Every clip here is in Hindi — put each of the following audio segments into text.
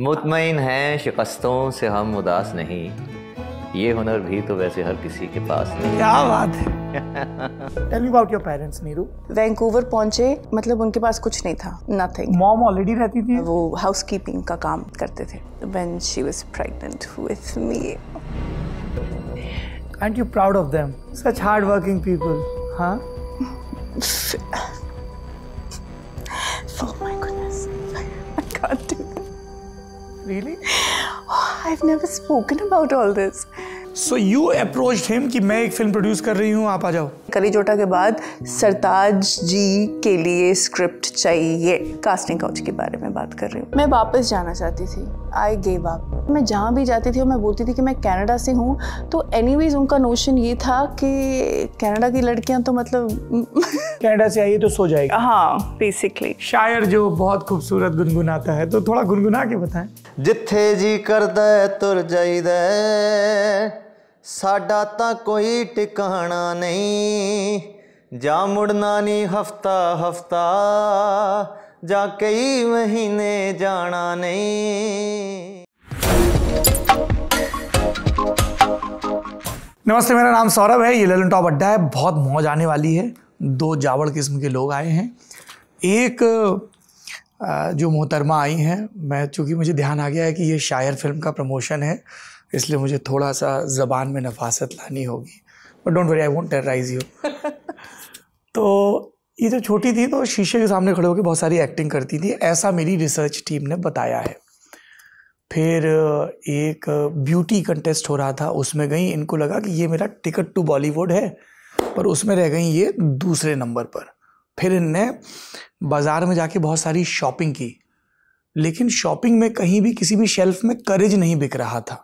मुतमिन हैं शिकस्तों से हम उदास नहीं ये हुनर भी तो वैसे हर किसी के पास नहीं क्या बात है Tell me about your parents, Neeru. Vancouver पहुंचे मतलब उनके पास कुछ नहीं था नथिंग मॉम ऑलरेडी रहती थी वो हाउसकीपिंग का काम करते थे when she was pregnant with me. Aren't you proud of them? Such hard-working people, huh? Really? Oh, I've never spoken about all this. So you approached him कि मैं एक फिल्म प्रोड्यूस कर रही हूँ आप आ जाओ कली जोटा के बाद सरताज जी के लिए स्क्रिप्ट चाहिए कास्टिंग काउच के बारे में बात कर रही हूँ मैं वापस जाना चाहती थी आई गेव अप मैं जहाँ भी जाती थी और मैं बोलती थी कि मैं कनाडा से हूँ तो एनीवेज उनका नोशन ये था कि कनाडा की लड़कियाँ तो मतलब कनाडा से आइए तो सो जाएगी हाँ बेसिकली शायर जो बहुत खूबसूरत गुनगुनाता है तो थोड़ा गुनगुना के बताएं जिथे जी करद तुर जाइद साडा तो कोई टिकाणा नहीं जा मुड़ना नहीं हफ्ता हफ्ता जा कई महीने जाना नहीं नमस्ते मेरा नाम सौरभ है ये ललन टॉप अड्डा है बहुत मौज आने वाली है दो जावड़ किस्म के लोग आए हैं एक जो मोहतरमा आई हैं मैं चूँकि मुझे ध्यान आ गया है कि ये शायर फिल्म का प्रमोशन है इसलिए मुझे थोड़ा सा ज़बान में नफासत लानी होगी but don't worry I won't terrorize you तो ये जब छोटी थी तो शीशे के सामने खड़े होकर बहुत सारी एक्टिंग करती थी ऐसा मेरी रिसर्च टीम ने बताया है फिर एक ब्यूटी कंटेस्ट हो रहा था उसमें गई इनको लगा कि ये मेरा टिकट टू बॉलीवुड है पर उसमें रह गई ये दूसरे नंबर पर फिर इनने बाज़ार में जाके बहुत सारी शॉपिंग की लेकिन शॉपिंग में कहीं भी किसी भी शेल्फ में करेज नहीं बिक रहा था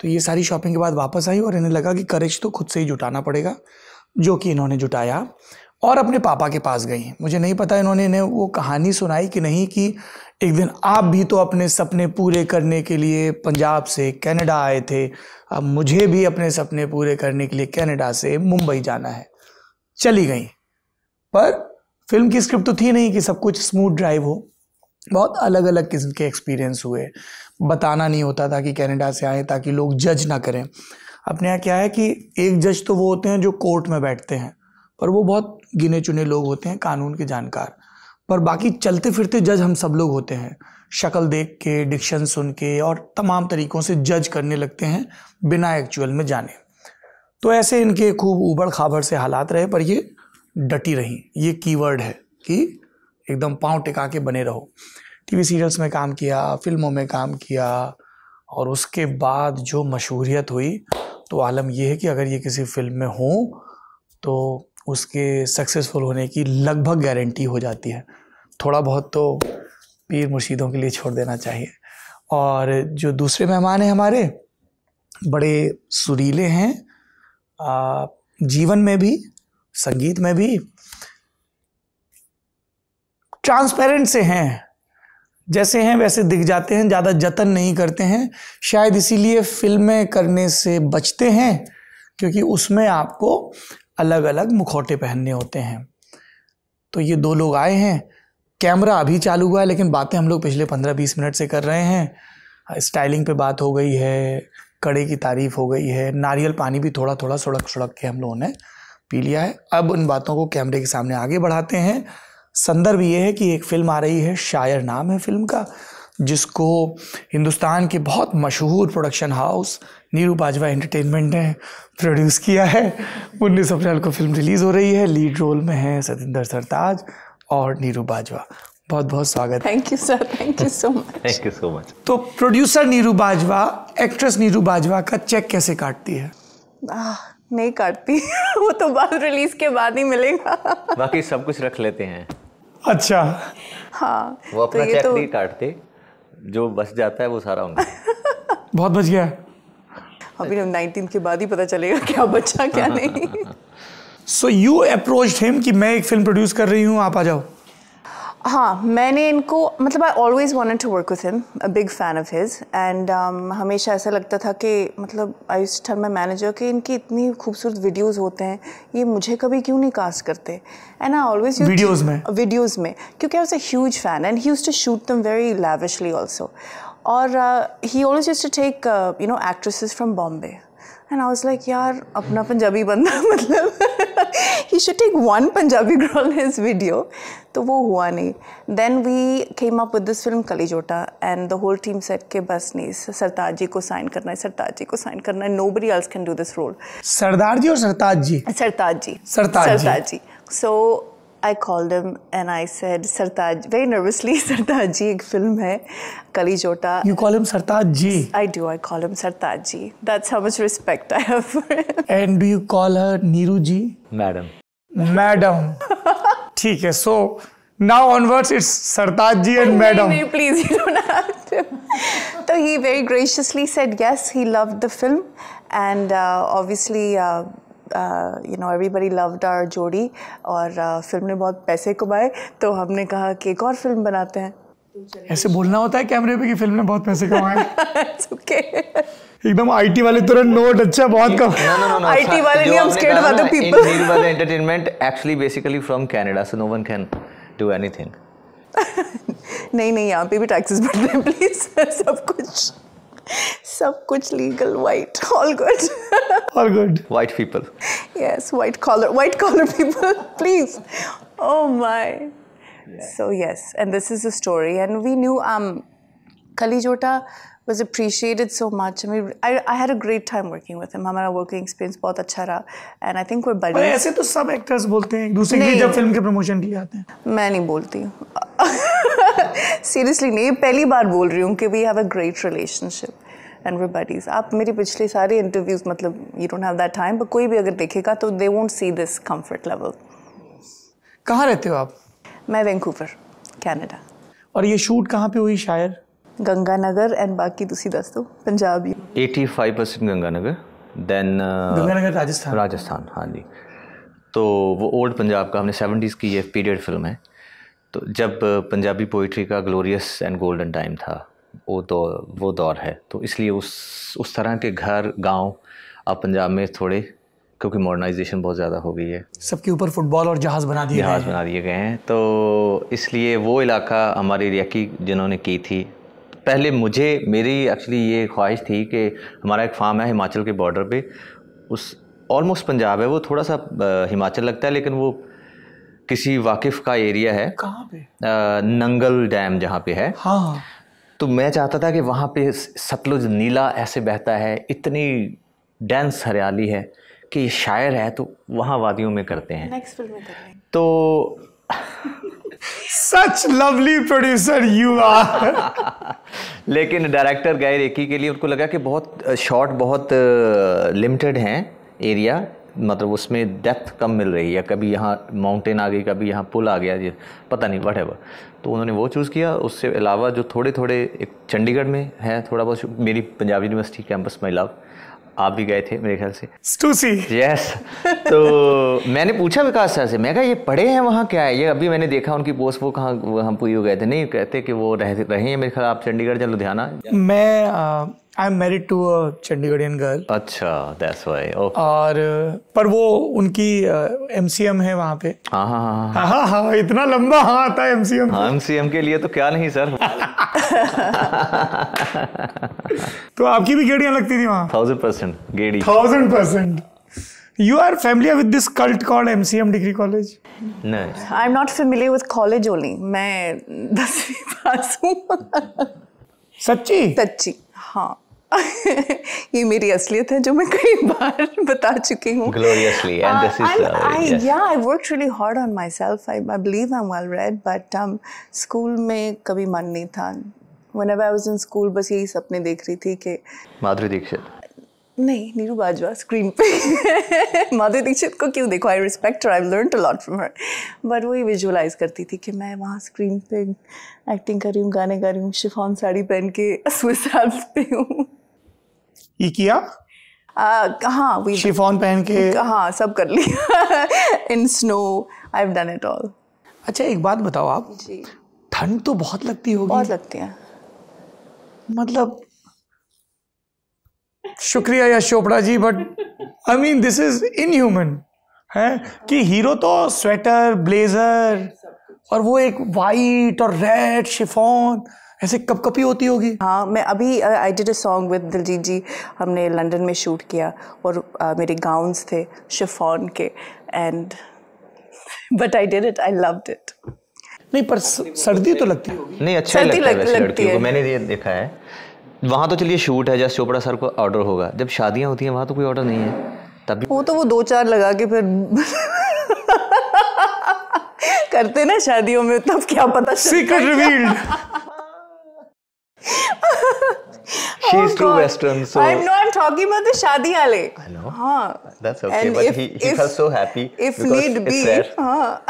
तो ये सारी शॉपिंग के बाद वापस आई और इन्हें लगा कि करेज तो खुद से ही जुटाना पड़ेगा जो कि इन्होंने जुटाया और अपने पापा के पास गई मुझे नहीं पता इन्होंने इन्हें वो कहानी सुनाई कि नहीं कि एक दिन आप भी तो अपने सपने पूरे करने के लिए पंजाब से कनाडा आए थे अब मुझे भी अपने सपने पूरे करने के लिए कनाडा से मुंबई जाना है चली गई पर फिल्म की स्क्रिप्ट तो थी नहीं कि सब कुछ स्मूथ ड्राइव हो बहुत अलग अलग किस्म के एक्सपीरियंस हुए बताना नहीं होता था कि कनाडा से आए ताकि लोग जज ना करें अपने यहाँ क्या है कि एक जज तो वो होते हैं जो कोर्ट में बैठते हैं पर वो बहुत गिने चुने लोग होते हैं कानून के जानकार पर बाकी चलते फिरते जज हम सब लोग होते हैं शक्ल देख के डिक्शन सुन के और तमाम तरीक़ों से जज करने लगते हैं बिना एक्चुअल में जाने तो ऐसे इनके खूब उबड़ खाबड़ से हालात रहे पर ये डटी रहीं ये कीवर्ड है कि एकदम पाँव टिका के बने रहो टीवी सीरियल्स में काम किया फिल्मों में काम किया और उसके बाद जो मशहूरियत हुई तो आलम यह है कि अगर ये किसी फिल्म में हो तो उसके सक्सेसफुल होने की लगभग गारंटी हो जाती है थोड़ा बहुत तो पीर मुर्शीदों के लिए छोड़ देना चाहिए और जो दूसरे मेहमान हैं हमारे बड़े सुरीले हैं आ, जीवन में भी संगीत में भी ट्रांसपेरेंट से हैं जैसे हैं वैसे दिख जाते हैं ज़्यादा जतन नहीं करते हैं शायद इसीलिए फिल्में करने से बचते हैं क्योंकि उसमें आपको अलग अलग मुखौटे पहनने होते हैं तो ये दो लोग आए हैं कैमरा अभी चालू हुआ है लेकिन बातें हम लोग पिछले पंद्रह बीस मिनट से कर रहे हैं स्टाइलिंग पे बात हो गई है कड़े की तारीफ़ हो गई है नारियल पानी भी थोड़ा थोड़ा सड़क सड़क के हम लोगों ने पी लिया है अब उन बातों को कैमरे के सामने आगे बढ़ाते हैं संदर्भ ये है कि एक फ़िल्म आ रही है शायर नाम है फिल्म का जिसको हिंदुस्तान के बहुत मशहूर production house Neeru Bajwa entertainment ने प्रोड्यूस किया है उन्नीस अप्रैल को फिल्म रिलीज़ हो रही है लीड रोल में है सतिंदर सरताज और नीरू बाजवा बहुत बहुत स्वागत thank you sir thank you so much thank you so much तो प्रोड्यूसर नीरू बाजवा एक्ट्रेस नीरू बाजवा का चेक कैसे काटती है नहीं काटती वो तो बाल रिलीज के बाद ही मिलेगा बाकी सब कुछ रख लेते हैं अच्छा हाँ वो अपना तो चेक तो... नहीं काटते जो बच जाता है वो सारा उनका बहुत बच गया अभी हम नाइनटीन के बाद ही पता चलेगा क्या बच्चा क्या नहीं सो यू अप्रोच हिम कि मैं एक फिल्म प्रोड्यूस कर रही हूँ आप आ जाओ हाँ मैंने इनको मतलब I always want to work with him a big fan of his and हमेशा ऐसा लगता था कि मतलब आई यूज टल माई मैनेजर कि इनकी इतनी खूबसूरत वीडियोज़ होते हैं ये मुझे कभी क्यों नहीं कास्ट करते एंड आई ऑलवेज यूज में वीडियोज़ में क्योंकि I was a huge fan and he used to shoot them very lavishly also और he always used to take you know actresses from Bombay and I was like यार अपना पंजाबी बंदा मतलब he should take one Punjabi girl in video तो वो हुआ नहीं then we came up with this film Kali Jotta and the whole team set के बस नहीं सरताज जी को साइन करना है सरताज जी को साइन करना है nobody else can do this role Sardar ji और Sartaj ji Sartaj ji Sartaj ji so I call them and I said Sartaj very nervously Sartaj ji एक फिल्म है Kali Jotta you call him Sartaj ji I do I call him Sartaj ji that's how much respect I have for and do you call her Neeru ji madam madam ठीक है so now onwards it's Sartaj ji and no, madam. No, please, you don't have to. so he very graciously said yes, he loved the film, and uh, obviously. Uh, you know everybody loved our जोड़ी और uh, फिल्म ने बहुत पैसे कमाए तो हमने कहा कि एक और फिल्म बनाते हैं तो ऐसे बोलना होता है कैमरे पे कि फिल्म ने बहुत पैसे कमाए ओके एकदम आईटी वाले तुरंत नोट अच्छा बहुत कम आईटी वाले नहीं हम skate about the people in वाले entertainment actually basically from Canada so no one can do anything नहीं नहीं यहाँ पे भी टैक्सेस बढ़ हैं प्लीज सब कुछ सब कुछ legal white all good all good white people yes white collar white collar people please oh my so yes and this is a story and we knew um Kali Jotta was appreciated so much. I mean, I, I had a great time working with him. हमारा working experience बहुत अच्छा रहा, and I think we're buddies. पर ऐसे तो सब actors बोलते हैं, दूसरे की जब film के promotion के लिए आते हैं. मैं नहीं बोलती. Seriously नहीं, पहली बार बोल रही हूँ कि we have a great relationship. And वे बडीज आप मेरे पिछले सारे इंटरव्यूज मतलब you don't have that time but कोई भी अगर देखेगा तो they won't see this comfort level कहाँ रहते हो आप मैं वैंकूवर कनाडा और ये शूट कहाँ पे हुई शायर गंगानगर एंड बाकी तुसी दस दो Punjabi 85 percent Ganganagar then uh, Ganganagar Rajasthan Rajasthan हाँ जी तो वो ओल्ड पंजाब का हमने 70s की ये पीरियड फिल्म है तो जब uh, पंजाबी पोइट्री का ग्लोरियस एंड गोल्डन टाइम था वो तो वो दौर है तो इसलिए उस उस तरह के घर गांव अब पंजाब में थोड़े क्योंकि मॉडर्नाइजेशन बहुत ज़्यादा हो गई है सबके ऊपर फुटबॉल और जहाज़ बना दिए जहाज़ बना दिए गए हैं तो इसलिए वो इलाका हमारी रियाकी जिन्होंने की थी पहले मुझे मेरी एक्चुअली ये ख्वाहिश थी कि हमारा एक फार्म है हिमाचल के बॉर्डर पे उस ऑलमोस्ट पंजाब है वो थोड़ा सा हिमाचल लगता है लेकिन वो किसी वाकिफ का एरिया है कहाँ पे नंगल डैम जहाँ पे है हाँ तो मैं चाहता था कि वहाँ पे सतलुज नीला ऐसे बहता है इतनी डेंस हरियाली है कि शायर है तो वहाँ वादियों में करते हैं नेक्स्ट फिल्म में तो such lovely producer you are लेकिन डायरेक्टर गए रेकी के लिए उनको लगा कि बहुत शॉर्ट बहुत लिमिटेड हैं एरिया मतलब उसमें डेप्थ कम मिल रही है कभी यहाँ माउंटेन आ गई कभी यहाँ पुल आ गया ये पता नहीं वट तो उन्होंने वो चूज़ किया उससे अलावा जो थोड़े थोड़े एक चंडीगढ़ में है थोड़ा बहुत मेरी Punjab University campus my love आप भी गए थे मेरे ख्याल से स्टूसी यस yes. तो मैंने पूछा विकास सर से मैं कहा ये पढ़े हैं वहाँ क्या है ये अभी मैंने देखा उनकी पोस्ट वो कहाँ हम पूरी हो गए थे नहीं कहते कि वो रह रहे हैं मेरे ख्याल आप चंडीगढ़ या लुधियाना मैं I am married to a Chandigarhian girl अच्छा दैट्स व्हाई ओके और पर वो उनकी एमसीएम uh, है वहां पे हां हां हां हाँ। हाँ, हाँ हाँ इतना लंबा हां आता है एमसीएम हां एमसीएम के लिए तो क्या नहीं सर तो आपकी भी गेड़ियां लगती थी वहां 1000% गेड़ी 1000% You are familiar with this cult called MCM Degree College? No. I'm not familiar with college only. मैं दसवीं पास हूँ सच्ची सच्ची हाँ ये मेरी असलियत है जो मैं कई बार बता चुकी हूँ work really hard on myself I I believe I am well read but school में कभी मन नहीं था एव I was in school bus यही सपने देख रही थी कि माधुरी दीक्षित नहीं नीरू बाजवा स्क्रीन पे माधुरी दीक्षित को क्यों देखो I respect I learn a lot from her but वही विजुअलाइज करती थी कि मैं वहाँ स्क्रीन पे एक्टिंग कर रही हूँ गाने गा रही हूँ शिफॉन साड़ी पहन के सुसाद पे हूँ ये किया हाँ शिफॉन पहन के हाँ सब कर लिया in snow I done it all अच्छा एक बात बताओ आप ठंड तो बहुत लगती होगी बहुत लगती है मतलब शुक्रिया Yash Chopra ji but I mean this is inhuman है कि हीरो तो स्वेटर ब्लेजर और वो एक वाइट और रेड शिफॉन ऐसे कब कपी होती होगी हाँ मैं अभी I did a song with Diljit ji हमने लंदन में शूट किया और uh, मेरे गाउन्स थे शिफॉन के and but I did it I loved it नहीं पर सर्दी तो लगती होगी नहीं अच्छा सर्दी लगती, लगती है मैंने ये देखा है वहाँ तो चलिए शूट है जैसे चोपड़ा सर को ऑर्डर होगा जब शादियाँ होती हैं वहाँ तो कोई ऑर्डर नहीं है तब वो तो वो दो चार लगा के फिर करते ना शादियों में तब क्या पता secret revealed she is oh too Western. So I'm no, I'm talking about the shadi ale. I know. Huh. That's okay. And but if, he, he if, felt so happy. If need be. Huh.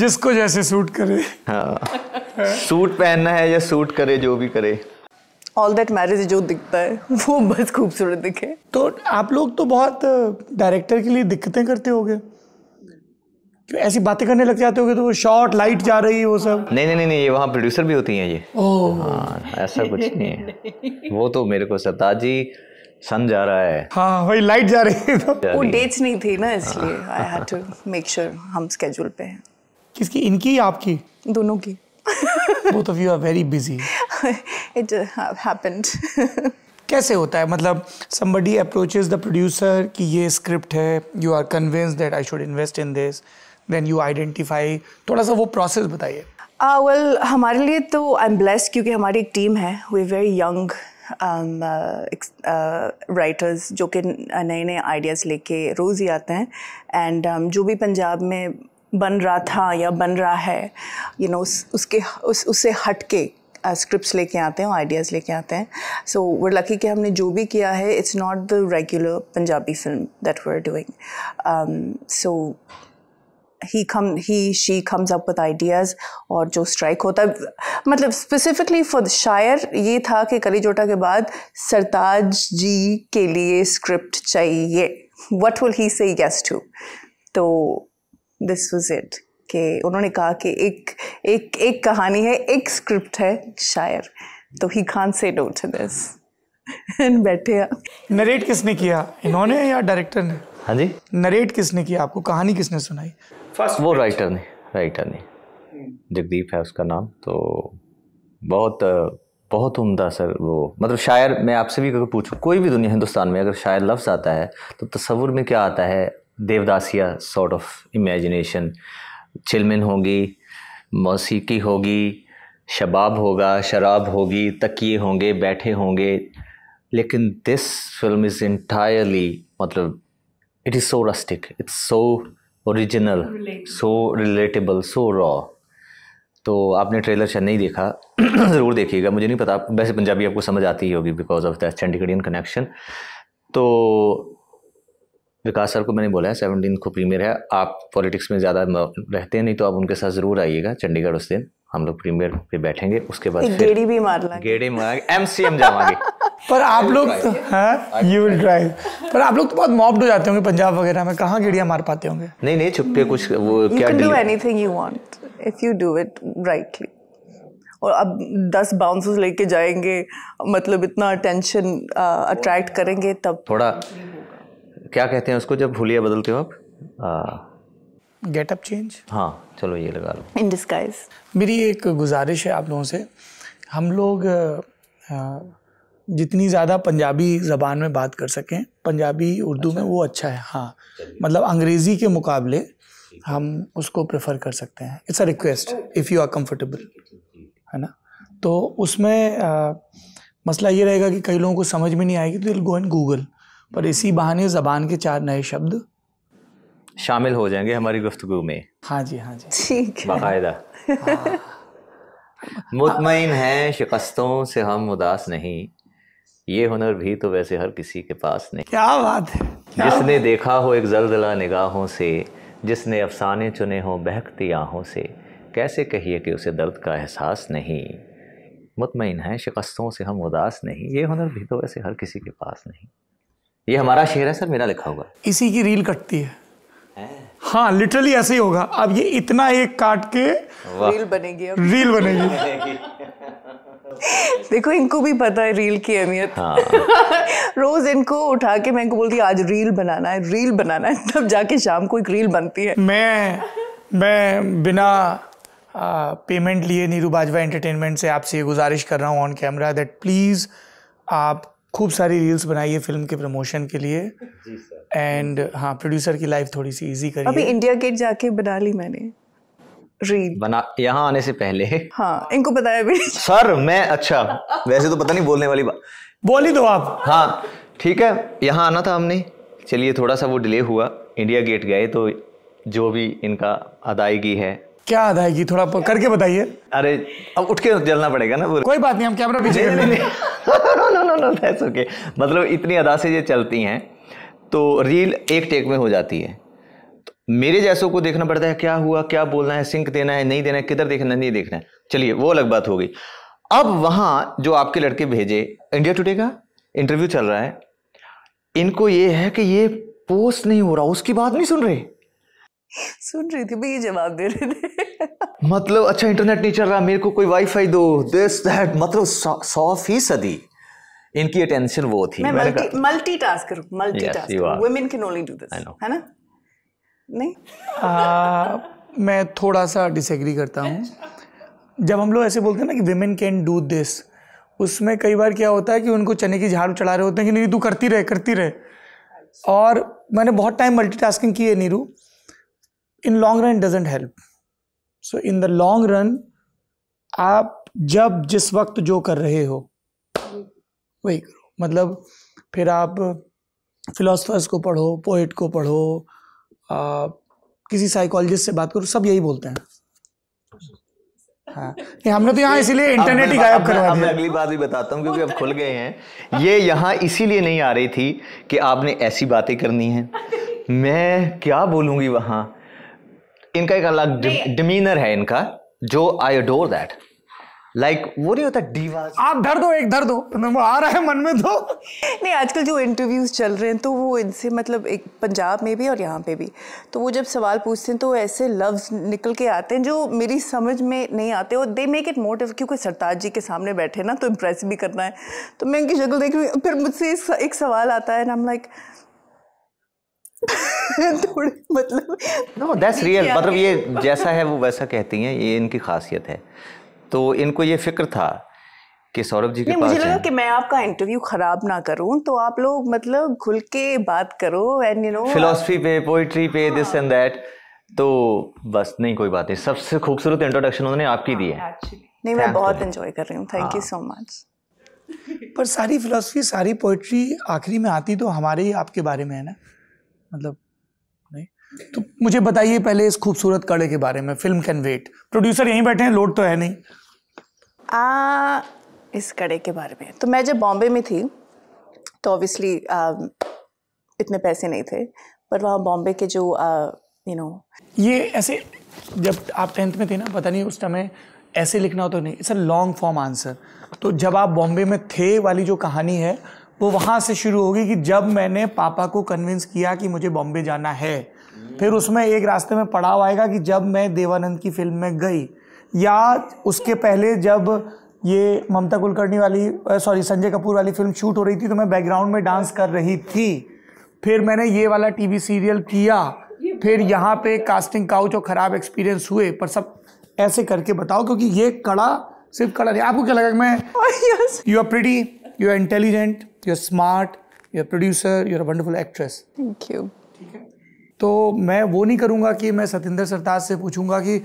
जिसको जैसे सूट करे हाँ सूट पहनना है या सूट करे जो भी करे ऑल दैट मैरिज जो दिखता है वो बस खूबसूरत दिखे तो आप लोग तो बहुत डायरेक्टर के लिए दिक्कतें करते होगे तो ऐसी बातें करने लग जाते हो तो वो शॉर्ट लाइट जा रही है वो सब नहीं नहीं नहीं ये वहाँ प्रोड्यूसर भी होती हैं ये हाँ ऐसा कुछ नहीं है वो तो मेरे को सरताज सन जा रहा है हाँ वही लाइट जा रही है तो वो डेट्स नहीं थी ना इसलिए I had to make sure हम स्केड्यूल पे हैं किसकी इनकी या आपकी दोनों की both of you are very busy it happened कैसे होता है मतलब समबडी अप्रोचेज द प्रोड्यूसर कि ये स्क्रिप्ट है you are convince that I should invest in this then you identify थोड़ा सा वो प्रोसेस बताइए वेल uh, हमारे लिए तो आई एम ब्लेस्ड क्योंकि हमारी एक टीम है वे वेरी यंग राइटर्स जो कि नए नए आइडियाज़ लेके रोज़ ही आते हैं एंड um, जो भी पंजाब में बन रहा था या बन रहा है यू you नो know, उस उसके उस उससे हट के स्क्रिप्ट्स लेके आते हैं आइडियाज़ लेके आते हैं सो वर लकी कि हमने जो भी किया है it's not the regular Punjabi film that we are doing so he come he she comes up with ideas और जो स्ट्राइक होता है मतलब स्पेसिफिकली फॉर शायर ये था कि कलीजोटा के बाद सरताज जी के लिए स्क्रिप्ट चाहिए what will he say yes to तो दिस वॉज इट कि उन्होंने कहा कि एक एक एक कहानी है एक स्क्रिप्ट है शायर तो he can say no to this बैठे नरेट किसने किया इन्होंने या डायरेक्टर ने हाँ जी नरेट किसने किया आपको कहानी किसने सुनाई फर्स्ट वो राइटर ने राइटर ने जगदीप है उसका नाम तो बहुत बहुत उम्दा सर वो मतलब शायर मैं आपसे भी अगर पूछूं कोई भी दुनिया हिंदुस्तान में अगर शायर लफ्ज़ आता है तो तस्वुर में क्या आता है देवदासिया सॉर्ट ऑफ इमेजिनेशन चिलमिन होगी मौसीकी होगी शबाब होगा शराब होगी तकिए होंगे बैठे होंगे लेकिन दिस फिल्म इज़ इंटायरली मतलब it is so rustic it's so original so relatable so raw तो आपने ट्रेलर शायद नहीं देखा ज़रूर देखिएगा मुझे नहीं पता वैसे पंजाबी आपको समझ आती ही होगी because of that Chandigarhian connection तो विकास सर को मैंने बोला है सेवनटीन को प्रीमियर है आप पॉलिटिक्स में ज़्यादा रहते हैं नहीं तो आप उनके साथ ज़रूर आइएगा चंडीगढ़ उस दिन हम लोग प्रीमियर पे बैठेंगे उसके बाद गेड़ी भी मार गेड़ी मार एम सी एम जावागे पर आप लोग यू विल ड्राइव पर आप लोग तो बहुत मॉब्ड हो जाते होंगे पंजाब वगैरह में कहाँ गिड़िया मार पाते होंगे नहीं नहीं छुपके कुछ वो you क्या do anything you want if you do it rightly और अब दस बाउंसर्स लेके जाएंगे मतलब इतना अटेंशन अट्रैक्ट करेंगे तब थोड़ा क्या कहते हैं उसको जब भूलिया बदलते हो आप गेटअप चेंज हाँ चलो ये लगा लो इन डिस्काइज मेरी एक गुजारिश है आप लोगों से हम लोग जितनी ज़्यादा पंजाबी ज़बान में बात कर सकें पंजाबी उर्दू अच्छा। में वो अच्छा है हाँ मतलब अंग्रेज़ी के मुकाबले हम उसको प्रेफर कर सकते हैं it's a request if you are comfortable है ना तो उसमें आ, मसला ये रहेगा कि कई लोगों को समझ में नहीं आएगी तो विल गो इन गूगल पर इसी बहाने ज़बान के चार नए शब्द शामिल हो जाएंगे हमारी गुफ्तगु में हाँ जी हाँ जी ठीक बाकायदा हाँ। मुतमिन हैं शिकस्तों से हम उदास नहीं ये हुनर भी तो वैसे हर किसी के पास नहीं क्या बात है क्या जिसने देखा हो एक जलजला निगाहों से जिसने अफसाने चुने हों बहकती आहों से कैसे कहिए कि उसे दर्द का एहसास नहीं मुतमिन है शिकस्तों से हम उदास नहीं ये हुनर भी तो वैसे हर किसी के पास नहीं ये हमारा शेर है सर मेरा लिखा होगा इसी की रील कटती है हाँ लिटरली ऐसे ही होगा अब ये इतना एक काट के रील बनेगी रील बनेगी देखो इनको भी पता है रील की अहमियत हाँ। रोज इनको उठा के मैं इनको बोलती आज रील बनाना है रील बनाना है तब जाके शाम को एक रील बनती है मैं मैं बिना आ, पेमेंट लिए नीरू बाजवा एंटरटेनमेंट से आपसे ये गुजारिश कर रहा हूँ ऑन कैमरा दैट प्लीज़ आप खूब सारी रील्स बनाइए फिल्म के प्रमोशन के लिए एंड हाँ प्रोड्यूसर की लाइफ थोड़ी सी इजी करिए अभी इंडिया गेट जाके बना ली मैंने बना यहाँ आने से पहले हाँ इनको बताया भी सर मैं अच्छा वैसे तो पता नहीं बोलने वाली बात बोल ही दो आप हाँ ठीक है यहाँ आना था हमने चलिए थोड़ा सा वो डिले हुआ इंडिया गेट गए तो जो भी इनका अदायगी है क्या अदायगी थोड़ा करके बताइए अरे अब उठ के जलना पड़ेगा ना कोई बात नहीं हम कैमरा पीछे नहीं, नहीं, नहीं। No no no that's okay मतलब इतनी अदा से ये चलती हैं तो रील एक टेक में हो जाती है मेरे जैसों को देखना पड़ता है क्या हुआ क्या बोलना है सिंक देना है नहीं देना है किधर देखना है नहीं देखना है चलिए वो अलग बात होगी अब वहां जो आपके लड़के भेजे इंडिया टुडे का इंटरव्यू चल रहा है इनको ये है कि ये पोस्ट नहीं हो रहा उसकी बात नहीं सुन रहे सुन रही थी भी जवाब दे रहे थे मतलब अच्छा इंटरनेट नहीं चल रहा मेरे को कोई वाईफाई दो दिस दैट मतलब सौ फीसदी इनकी अटेंशन वो थी मैं multi multitasker multitasker women can only do this है ना नहीं आ, मैं थोड़ा सा डिसएग्री करता हूँ जब हम लोग ऐसे बोलते हैं ना कि विमेन कैन डू दिस उसमें कई बार क्या होता है कि उनको चने की झाड़ू चढ़ा रहे होते हैं कि नहीं तू करती रहे करती रहे और मैंने बहुत टाइम मल्टीटास्किंग की है Neeru in long run doesn't help so in the long run आप जब जिस वक्त जो कर रहे हो वही करो मतलब फिर आप फिलोसफर्स को पढ़ो पोइट को पढ़ो आ, किसी साइकोलॉजिस्ट से बात करो सब यही बोलते हैं हाँ हमने तो यहाँ इसीलिए इंटरनेट ही गायब करवा दिया मैं अगली बात भी बताता हूँ क्योंकि अब खुल गए हैं ये यहाँ इसीलिए नहीं आ रही थी कि आपने ऐसी बातें करनी है मैं क्या बोलूंगी वहां इनका एक अलग डिमीनर है इनका जो I adore that like like, वो नहीं होता डीवाज आप धर दो एक धर दो मतलब वो आ रहा है मन में दो तो। नहीं आजकल जो इंटरव्यूज चल रहे हैं तो वो इनसे मतलब एक पंजाब में भी और यहाँ पे भी तो वो जब सवाल पूछते हैं तो ऐसे लफ्ज निकल के आते हैं जो मेरी समझ में नहीं आते और दे मेक इट मोटिव क्योंकि सरताज जी के सामने बैठे ना तो इम्प्रेस भी करना है तो मैं उनकी शक्ल देख रही फिर मुझसे एक सवाल आता है ना लाइक मतलब नो दैट्स रियल मतलब ये जैसा है वो वैसा कहती हैं ये इनकी खासियत है तो इनको ये फिक्र था कि सौरभ जी के पास मुझे लगा कि मैं आपका इंटरव्यू खराब ना करूं तो आप लोग मतलब खुल के बात करो एंड यू नो फिलोसफी पे पोइट्री पे दिस एंड दैट तो बस नहीं कोई बात नहीं सबसे खूबसूरत इंट्रोडक्शन उन्होंने आपकी दी है हाँ, नहीं मैं बहुत एंजॉय कर रही हूँ थैंक यू सो मच पर सारी फिलोसफी सारी पोइट्री आखिरी में आती तो हमारे ही आपके बारे में है ना मतलब नहीं तो मुझे बताइए पहले इस खूबसूरत कड़े के बारे में फिल्म कैन वेट प्रोड्यूसर यहीं बैठे हैं लोड तो है नहीं आ, इस कड़े के बारे में तो मैं जब बॉम्बे में थी तो ऑब्वियसली um, इतने पैसे नहीं थे पर वहाँ बॉम्बे के जो यू नो ये ऐसे जब आप टेंथ में थे ना पता नहीं उस समय ऐसे लिखना हो तो नहीं it's a long form answer तो जब आप बॉम्बे में थे वाली जो कहानी है वो वहाँ से शुरू होगी कि जब मैंने पापा को कन्विंस किया कि मुझे बॉम्बे जाना है फिर उसमें एक रास्ते में पड़ाव आएगा कि जब मैं देवानंद की फिल्म में गई या उसके पहले जब ये ममता कुलकर्णी वाली सॉरी संजय कपूर वाली फिल्म शूट हो रही थी तो मैं बैकग्राउंड में डांस कर रही थी फिर मैंने ये वाला टीवी सीरियल किया फिर यहाँ पे कास्टिंग काउच और ख़राब एक्सपीरियंस हुए पर सब ऐसे करके बताओ क्योंकि ये कड़ा सिर्फ कड़ा नहीं आपको क्या लगा कि मैं you are pretty you are intelligent you are smart you are producer you are wonderful actress thank you ठीक है तो मैं वो नहीं करूँगा कि मैं सतेंद्र सरताज से पूछूंगा कि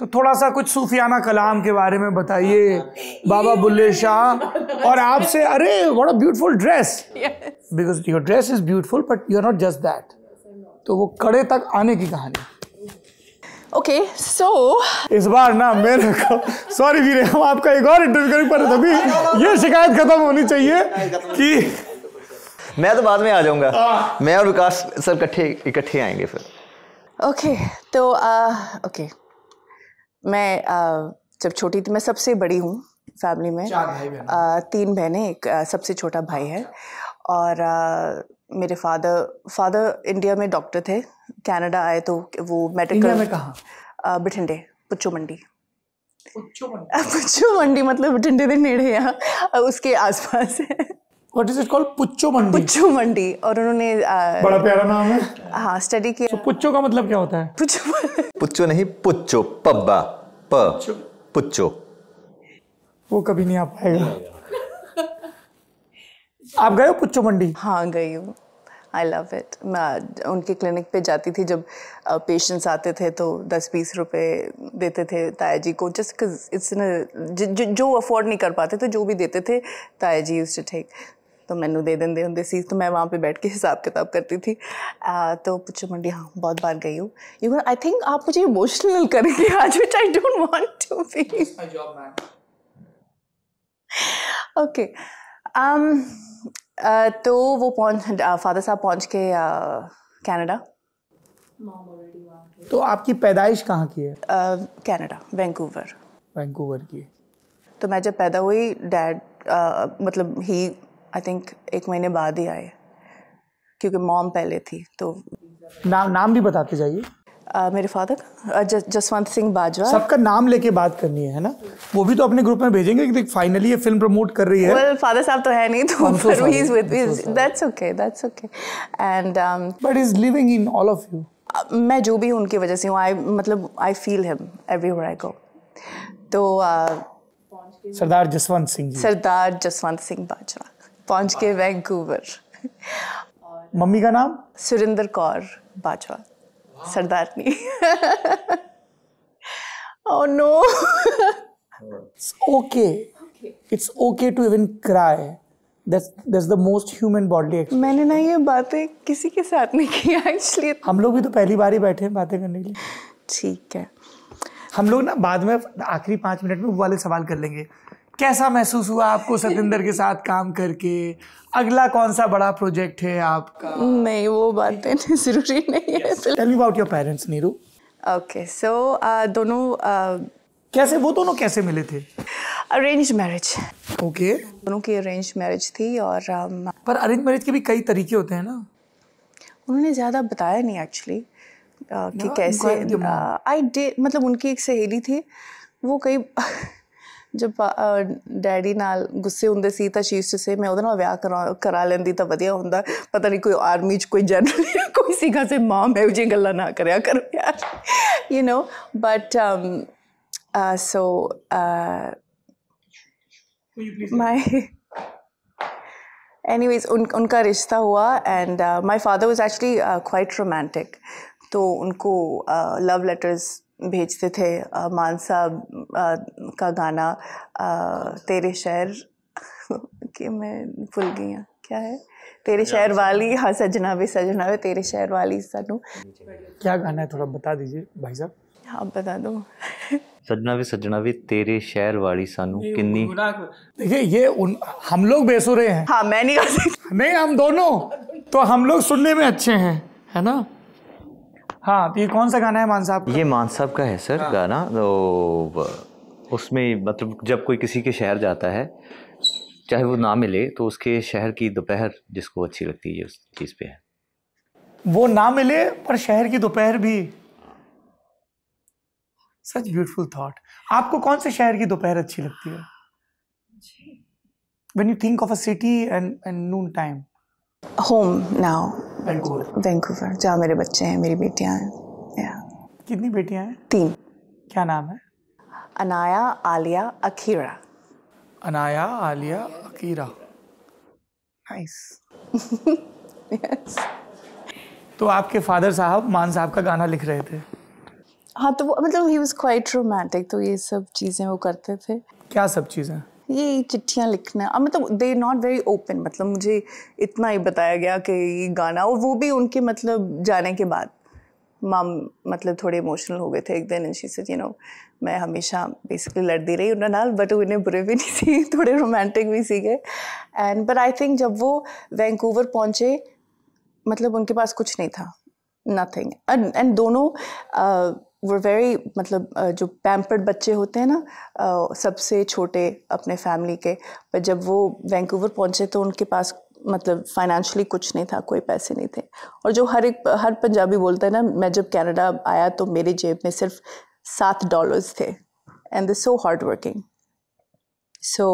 तो थोड़ा सा कुछ सूफियाना कलाम के बारे में बताइए बाबा बुल्ले शाह और आपसे अरे what a beautiful dress because your dress is beautiful but you are not just that तो वो कड़े तक आने की कहानी ओके okay, सो so... इस बार ना मेरे को सॉरी वीर हम आपका एक और इंटरव्यू करें तभी ये शिकायत खत्म होनी चाहिए कि मैं तो बाद में आ जाऊंगा मैं और विकास सर इकट्ठे इकट्ठे आएंगे फिर ओके okay, तो ओके uh, okay. मैं जब छोटी थी मैं सबसे बड़ी हूँ फैमिली में आ, तीन बहनें एक सबसे छोटा भाई है और मेरे फादर फादर इंडिया में डॉक्टर थे कनाडा आए तो वो मेडिकल में कहा बठिंडे पुच्चो मंडी पुच्चो मंडी मतलब बठिंडे के नेड़े यहाँ उसके आसपास है what is it called Pucho Mandi Pucho Mandi और उन्होंने uh, बड़ा प्यारा नाम है हाँ स्टडी किया so, तो पुच्चो का मतलब क्या होता है पुच्चो पुच्चो नहीं पुच्चो पब्बा प पुच्चो वो कभी नहीं आ पाएगा आप गए हो पुच्चो मंडी हाँ गई हूँ आई लव इट मैं उनके क्लिनिक पे जाती थी जब पेशेंट्स आते थे तो दस बीस रुपए देते थे ताया जी को जस्ट इट्स जो अफोर्ड नहीं कर पाते थे तो जो भी देते थे ताया जी यूज टू टेक तो मैनू दे देंदे होंगे सी तो मैं वहाँ पे बैठ के हिसाब किताब करती थी आ, तो पुछो मंडी हाँ बहुत बार गई हूँ इवन आई थिंक आप मुझे इमोशनल करेंगे आज which I don't want to be okay तो वो पहुँच फादर साहब पहुँच के कैनेडा तो आपकी पैदाइश कहाँ की है कैनेडा वैंकूवर वैंकूवर की तो मैं जब पैदा हुई डैड मतलब ही आई थिंक एक महीने बाद ही आए क्योंकि मॉम पहले थी तो नाम नाम भी बताते जाइए uh, मेरे फादर का uh, जसवंत सिंह बाजवा सबका नाम लेके बात करनी है ना वो भी तो अपने ग्रुप में भेजेंगे कि देख फाइनली ये फिल्म प्रमोट कर रही है वेल फादर साहब तो है नहीं तो पर he is with that's okay that's okay and but is living in all of you मैं जो भी उनकी वजह से हूँ आई मतलब I feel him everywhere I go तो सरदार जसवंत सिंह सरदार जसवंत सिंह बाजवा पहुंच के वैंकूवर मम्मी का नाम Surendra Kaur Bajwa सरदारनी oh no it's okay it's okay to even cry that's that's the most human bodily experience. मैंने ना ये बातें किसी के साथ नहीं की एक्चुअली हम लोग भी तो पहली बार ही बैठे हैं बातें करने के लिए ठीक है हम लोग ना बाद में आखिरी पाँच मिनट में वो वाले सवाल कर लेंगे कैसा महसूस हुआ आपको सतेंद्र के साथ काम करके अगला कौन सा बड़ा प्रोजेक्ट है आपका नहीं वो बातें जरूरी नहीं है पेरेंट्स नीरू ओके सो दोनों uh, कैसे वो दोनों कैसे मिले थे अरेंज मैरिज ओके दोनों की अरेंज मैरिज थी और uh, पर अरेंज मैरिज के भी कई तरीके होते हैं ना उन्होंने ज़्यादा बताया नहीं एक्चुअली uh, कि कैसे आई डे uh, मतलब उनकी एक सहेली थी वो कई ਜੇ ਡੈਡੀ ਨਾਲ ਗੁੱਸੇ ਹੁੰਦੇ ਸੀ ਤਾਂ ਸ਼ੀਸ਼ ਸੇ ਮੈਂ ਉਹਦੇ ਨਾਲ ਵਿਆਹ ਕਰਾ ਲੈਂਦੀ ਤਾਂ ਵਧੀਆ ਹੁੰਦਾ ਪਤਾ ਨਹੀਂ ਕੋਈ ਆਰਮੀ ਚ ਕੋਈ ਜਨਰਲ ਕੋਈ ਸੀਗਾ ਸੇ ਮਾਂ ਮੈਂ ਉਹ ਜੀ ਗੱਲਾਂ ਨਾ ਕਰਿਆ ਕਰ ਯਾਰ you نو but so my anyways उन उनका रिश्ता हुआ and uh, my father was actually uh, quite romantic तो उनको लव लेटर्स भेजते थे मानसा का गाना तेरे शहर कि मैं भूल गई हूँ क्या है तेरे शहर वाली हाँ सजना भी सजना भी तेरे शहर वाली सानू क्या गाना है थोड़ा बता दीजिए भाई साहब हाँ बता दो सजना भी सजना भी तेरे शहर वाली सानू किन्नी देखिए ये उन हम लोग बेसुरे हैं हाँ मैं नहीं नहीं हम दोनों तो हम लोग सुनने में अच्छे हैं है ना हाँ तो ये कौन सा गाना है मान साहब ये मान साहब का है सर हाँ। गाना तो उसमें मतलब जब कोई किसी के शहर जाता है चाहे वो ना मिले तो उसके शहर की दोपहर जिसको अच्छी लगती है उस चीज़ पे है वो ना मिले पर शहर की दोपहर भी सच ब्यूटीफुल थॉट आपको कौन से शहर की दोपहर अच्छी लगती है when you think of a city and and noon time home now Vancouver जहाँ मेरे बच्चे हैं मेरी बेटियाँ हैं कितनी बेटियाँ हैं तीन क्या नाम है अनाया आलिया अखीरा अनाया आलिया अखीरा नाइस तो आपके फादर साहब मान साहब का गाना लिख रहे थे हाँ तो मतलब ही वाज क्वाइट रोमांटिक तो ये सब चीज़ें वो करते थे क्या सब चीज़ें ये चिट्ठियाँ लिखना अब मतलब दे नॉट वेरी ओपन मतलब मुझे इतना ही बताया गया कि ये गाना और वो भी उनके मतलब जाने के बाद माम मतलब थोड़े इमोशनल हो गए थे एक दिन and she said you know मैं हमेशा बेसिकली लड़ती रही उन्होंने नाल बट उन्हें बुरे भी नहीं थी थोड़े रोमांटिक भी सी एंड बट आई थिंक जब वो वैंकूवर पहुँचे मतलब उनके पास कुछ नहीं था नथिंग एंड दोनों uh, वो वेरी मतलब जो पैम्पर्ड बच्चे होते हैं ना सबसे छोटे अपने फैमिली के पर जब वो वैंकूवर पहुँचे तो उनके पास मतलब फाइनेंशली कुछ नहीं था कोई पैसे नहीं थे और जो हर एक हर पंजाबी बोलता है ना मैं जब कनाडा आया तो मेरे जेब में सिर्फ सात डॉलर्स थे and the so hard working so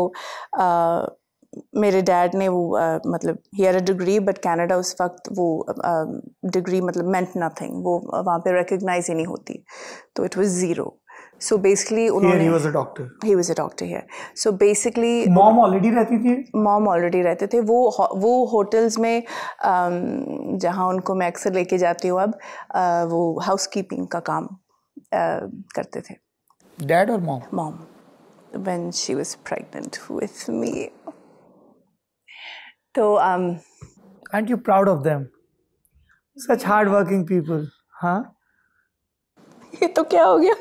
मेरे डैड ने वो uh, मतलब he are a degree but Canada उस वक्त वो डिग्री uh, मतलब मेंट नथिंग वो वहाँ पे रिकग्नाइज ही नहीं होती तो it was zero so basically उन्होंने he was a doctor he was a doctor here so basically mom already रहती थी मॉम ऑलरेडी रहते थे वो वो होटल्स में um, जहाँ उनको मैं अक्सर लेके जाती हूँ अब uh, वो हाउसकीपिंग का काम uh, करते थे डैड और mom mom when she was pregnant with me तो and you proud of them such hard working people हाँ ये तो क्या हो गया?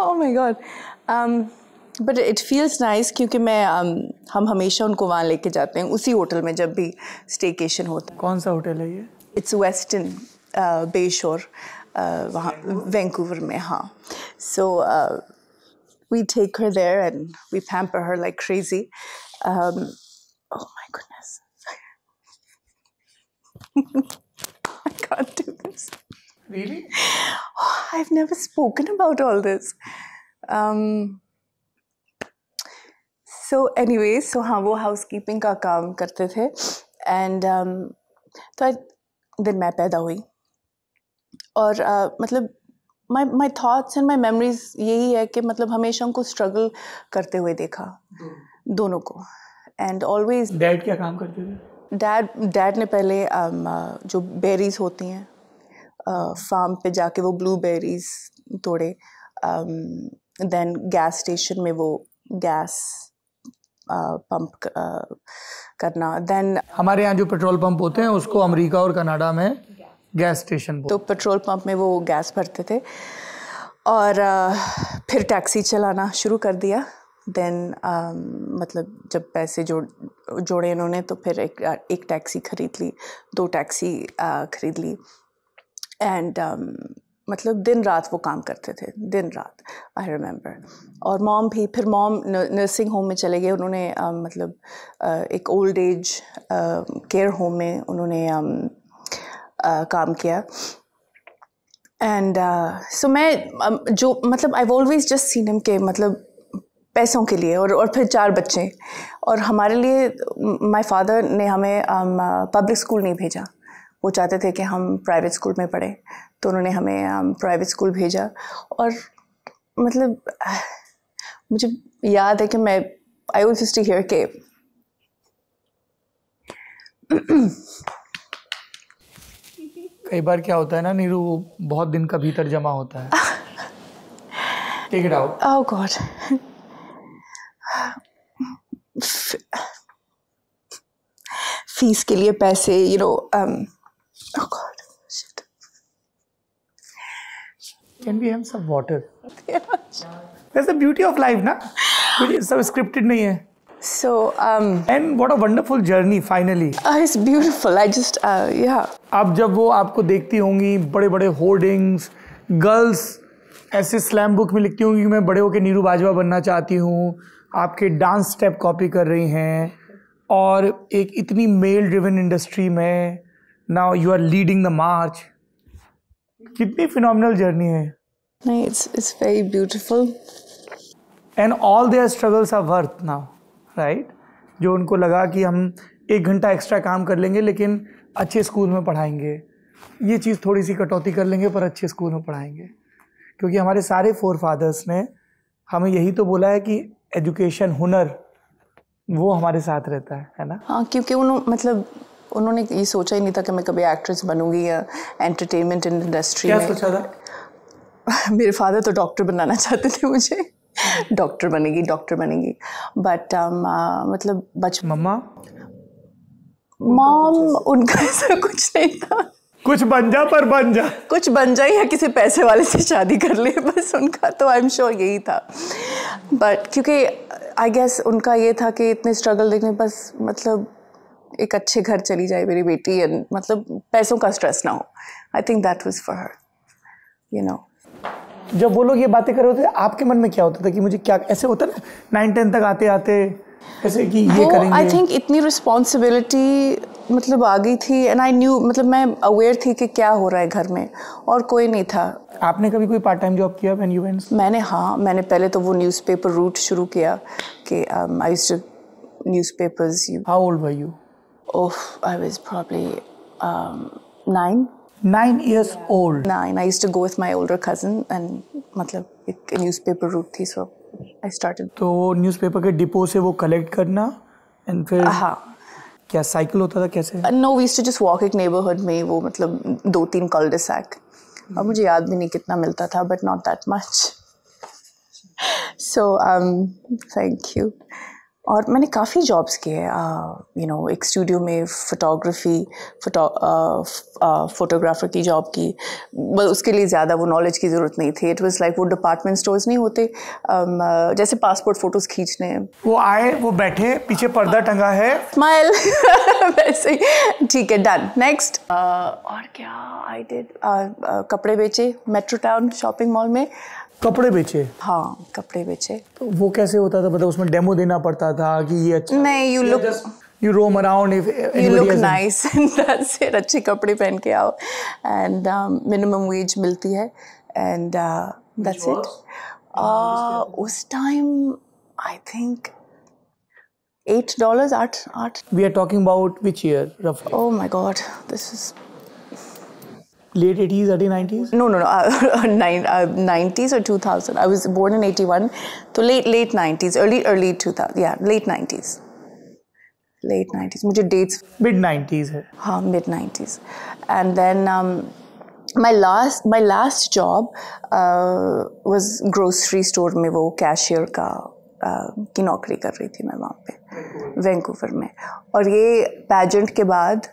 Oh my God but it feels nice क्योंकि मैं um, हम हमेशा उनको वहाँ लेके जाते हैं उसी होटल में जब भी स्टेकेशन होता है कौन सा होटल है ये इट्स वेस्टर्न बेशोर वहाँ वैंकूवर में हाँ so we take her there and we pamper her like crazy Oh my goodness. I can't do this. Really? Oh, I've never spoken about all this. Um, so any so हाँ वो हाउस कीपिंग का काम करते थे एंड तो दिन मैं पैदा हुई और uh, मतलब my my thoughts and my memories यही है कि मतलब हमेशा उनको struggle करते हुए देखा दोनों को एंड ऑलवेज डैड क्या काम करते थे डैड डैड ने पहले um, uh, जो बेरीज होती हैं फार्म uh, पे जाके वो ब्लू बेरीज तोड़े देन गैस स्टेशन में वो गैस पंप uh, uh, करना देन हमारे यहाँ जो पेट्रोल पंप होते हैं उसको अमेरिका और कनाडा में गैस स्टेशन तो पेट्रोल पंप में वो गैस भरते थे और फिर टैक्सी चलाना शुरू कर दिया देन मतलब जब पैसे जोड़ जोड़े इन्होंने तो फिर एक एक टैक्सी ख़रीद ली दो टैक्सी uh, ख़रीद ली एंड um, मतलब दिन रात वो काम करते थे दिन रात आई रिमेंबर और मॉम भी फिर मॉम नर्सिंग होम में चले गए उन्होंने uh, मतलब uh, एक ओल्ड एज केयर होम में उन्होंने um, काम किया एंड सो मैं जो मतलब I always just seen him के मतलब पैसों के लिए और और फिर चार बच्चे और हमारे लिए माय फादर ने हमें पब्लिक um, स्कूल नहीं भेजा वो चाहते थे कि हम प्राइवेट स्कूल में पढ़ें तो उन्होंने हमें प्राइवेट um, स्कूल भेजा और मतलब मुझे याद है कि मैं आई विल जस्ट हियर के कई बार क्या होता है ना नीरू वो बहुत दिन का भीतर जमा होता है take it out oh God fees के लिए पैसे you know can be some water that's the beauty of life ना सब स्क्रिप्टेड नहीं है So, um, and what a wonderful journey finally. Uh, it's beautiful. I just, uh, yeah. आप जब वो आपको देखती होंगी बड़े बड़े होर्डिंग्स गर्ल्स ऐसे स्लैम बुक में लिखती होंगी कि मैं बड़े होकर नीरू बाजवा बनना चाहती हूँ आपके डांस स्टेप कॉपी कर रही हैं और एक इतनी मेल ड्रिवन इंडस्ट्री में now you are leading the march कितनी फिनोमिनल जर्नी है नहीं it's it's very beautiful and all their struggles are worth now right जो उनको लगा कि हम एक घंटा एक्स्ट्रा काम कर लेंगे लेकिन अच्छे स्कूल में पढ़ाएंगे ये चीज़ थोड़ी सी कटौती कर लेंगे पर अच्छे स्कूल में पढ़ाएंगे क्योंकि हमारे सारे फोर फादर्स ने हमें यही तो बोला है कि एजुकेशन हुनर वो हमारे साथ रहता है है ना हाँ क्योंकि उन मतलब उन्होंने ये सोचा ही नहीं था कि मैं कभी एक्ट्रेस बनूंगी या एंटरटेनमेंट इंडस्ट्री क्या में सोचा था मेरे फादर तो डॉक्टर बनाना चाहते थे मुझे डॉक्टर बनेगी डॉक्टर बनेगी बट um, uh, मतलब बच मम्मा मॉम उनका ऐसा कुछ नहीं था कुछ बन जा पर बन जा कुछ बन जा या किसी पैसे वाले से शादी कर ले बस उनका तो आई एम श्योर यही था बट क्योंकि आई गेस उनका ये था कि इतने स्ट्रगल देखने बस मतलब एक अच्छे घर चली जाए मेरी बेटी एंड मतलब पैसों का स्ट्रेस ना हो I think that was for her you know जब वो लोग ये बातें कर रहे होते आपके मन में क्या होता था कि मुझे क्या ऐसे होता ना नाइन टेन तक आते आते ऐसे कि ये करेंगे आई थिंक इतनी रिस्पॉन्सिबिलिटी मतलब आ गई थी एंड आई न्यू मतलब मैं अवेयर थी कि क्या हो रहा है घर में और कोई नहीं था आपने कभी कोई पार्ट टाइम जॉब किया व्हेन यू वेंट मैंने हाँ मैंने पहले तो वो न्यूज़पेपर रूट शुरू किया कि I used to newspapers you how old were you oh I was probably 9 nine years yeah. old. Nine. I used to go with my older cousin, and मतलब एक newspaper route थी, so I started. तो न्यूज़पेपर के डिपो से वो कलेक्ट करना, and फिर हाँ क्या साइकिल होता था कैसे no we to just walk एक नेबरहुड में वो मतलब दो तीन कॉल सैक और मुझे याद भी नहीं कितना मिलता था but not that much so thank you और मैंने काफ़ी जॉब्स किए यू नो एक स्टूडियो में फोटोग्राफी फोटो फोटोग्राफर की जॉब की उसके लिए ज़्यादा वो नॉलेज की ज़रूरत नहीं थी इट वाज लाइक वो डिपार्टमेंट स्टोर्स नहीं होते um, जैसे पासपोर्ट फ़ोटोज़ खींचने वो आए वो बैठे पीछे पर्दा टंगा है स्माइल वैसे ही ठीक है डन नेक्स्ट uh, और क्या आई डिड uh, uh, कपड़े बेचे मेट्रो टाउन शॉपिंग मॉल में कपड़े बेचे हाँ कपड़े बेचे तो वो कैसे होता था मतलब उसमें डेमो देना पड़ता था कि ये अच्छा नहीं you look you roam around if you look nice that's it अच्छे कपड़े पहन के आओ एंड मिनिमम वेज मिलती है एंड दैट्स इट उस time I think eight dollars at at we are talking about which year roughly oh my god this is late 80s early 90s no no no uh, nine, uh, 90s or 2000 i was born in 81 तो late late 90s early early 2000 yeah late 90s late 90s mujhe dates mid 90s ha हाँ mid 90s and then um, my last my last job uh, was grocery store mein wo cashier ka की नौकरी कर रही थी मैं वहाँ पे वैंकूवर में और ये पैजेंट के बाद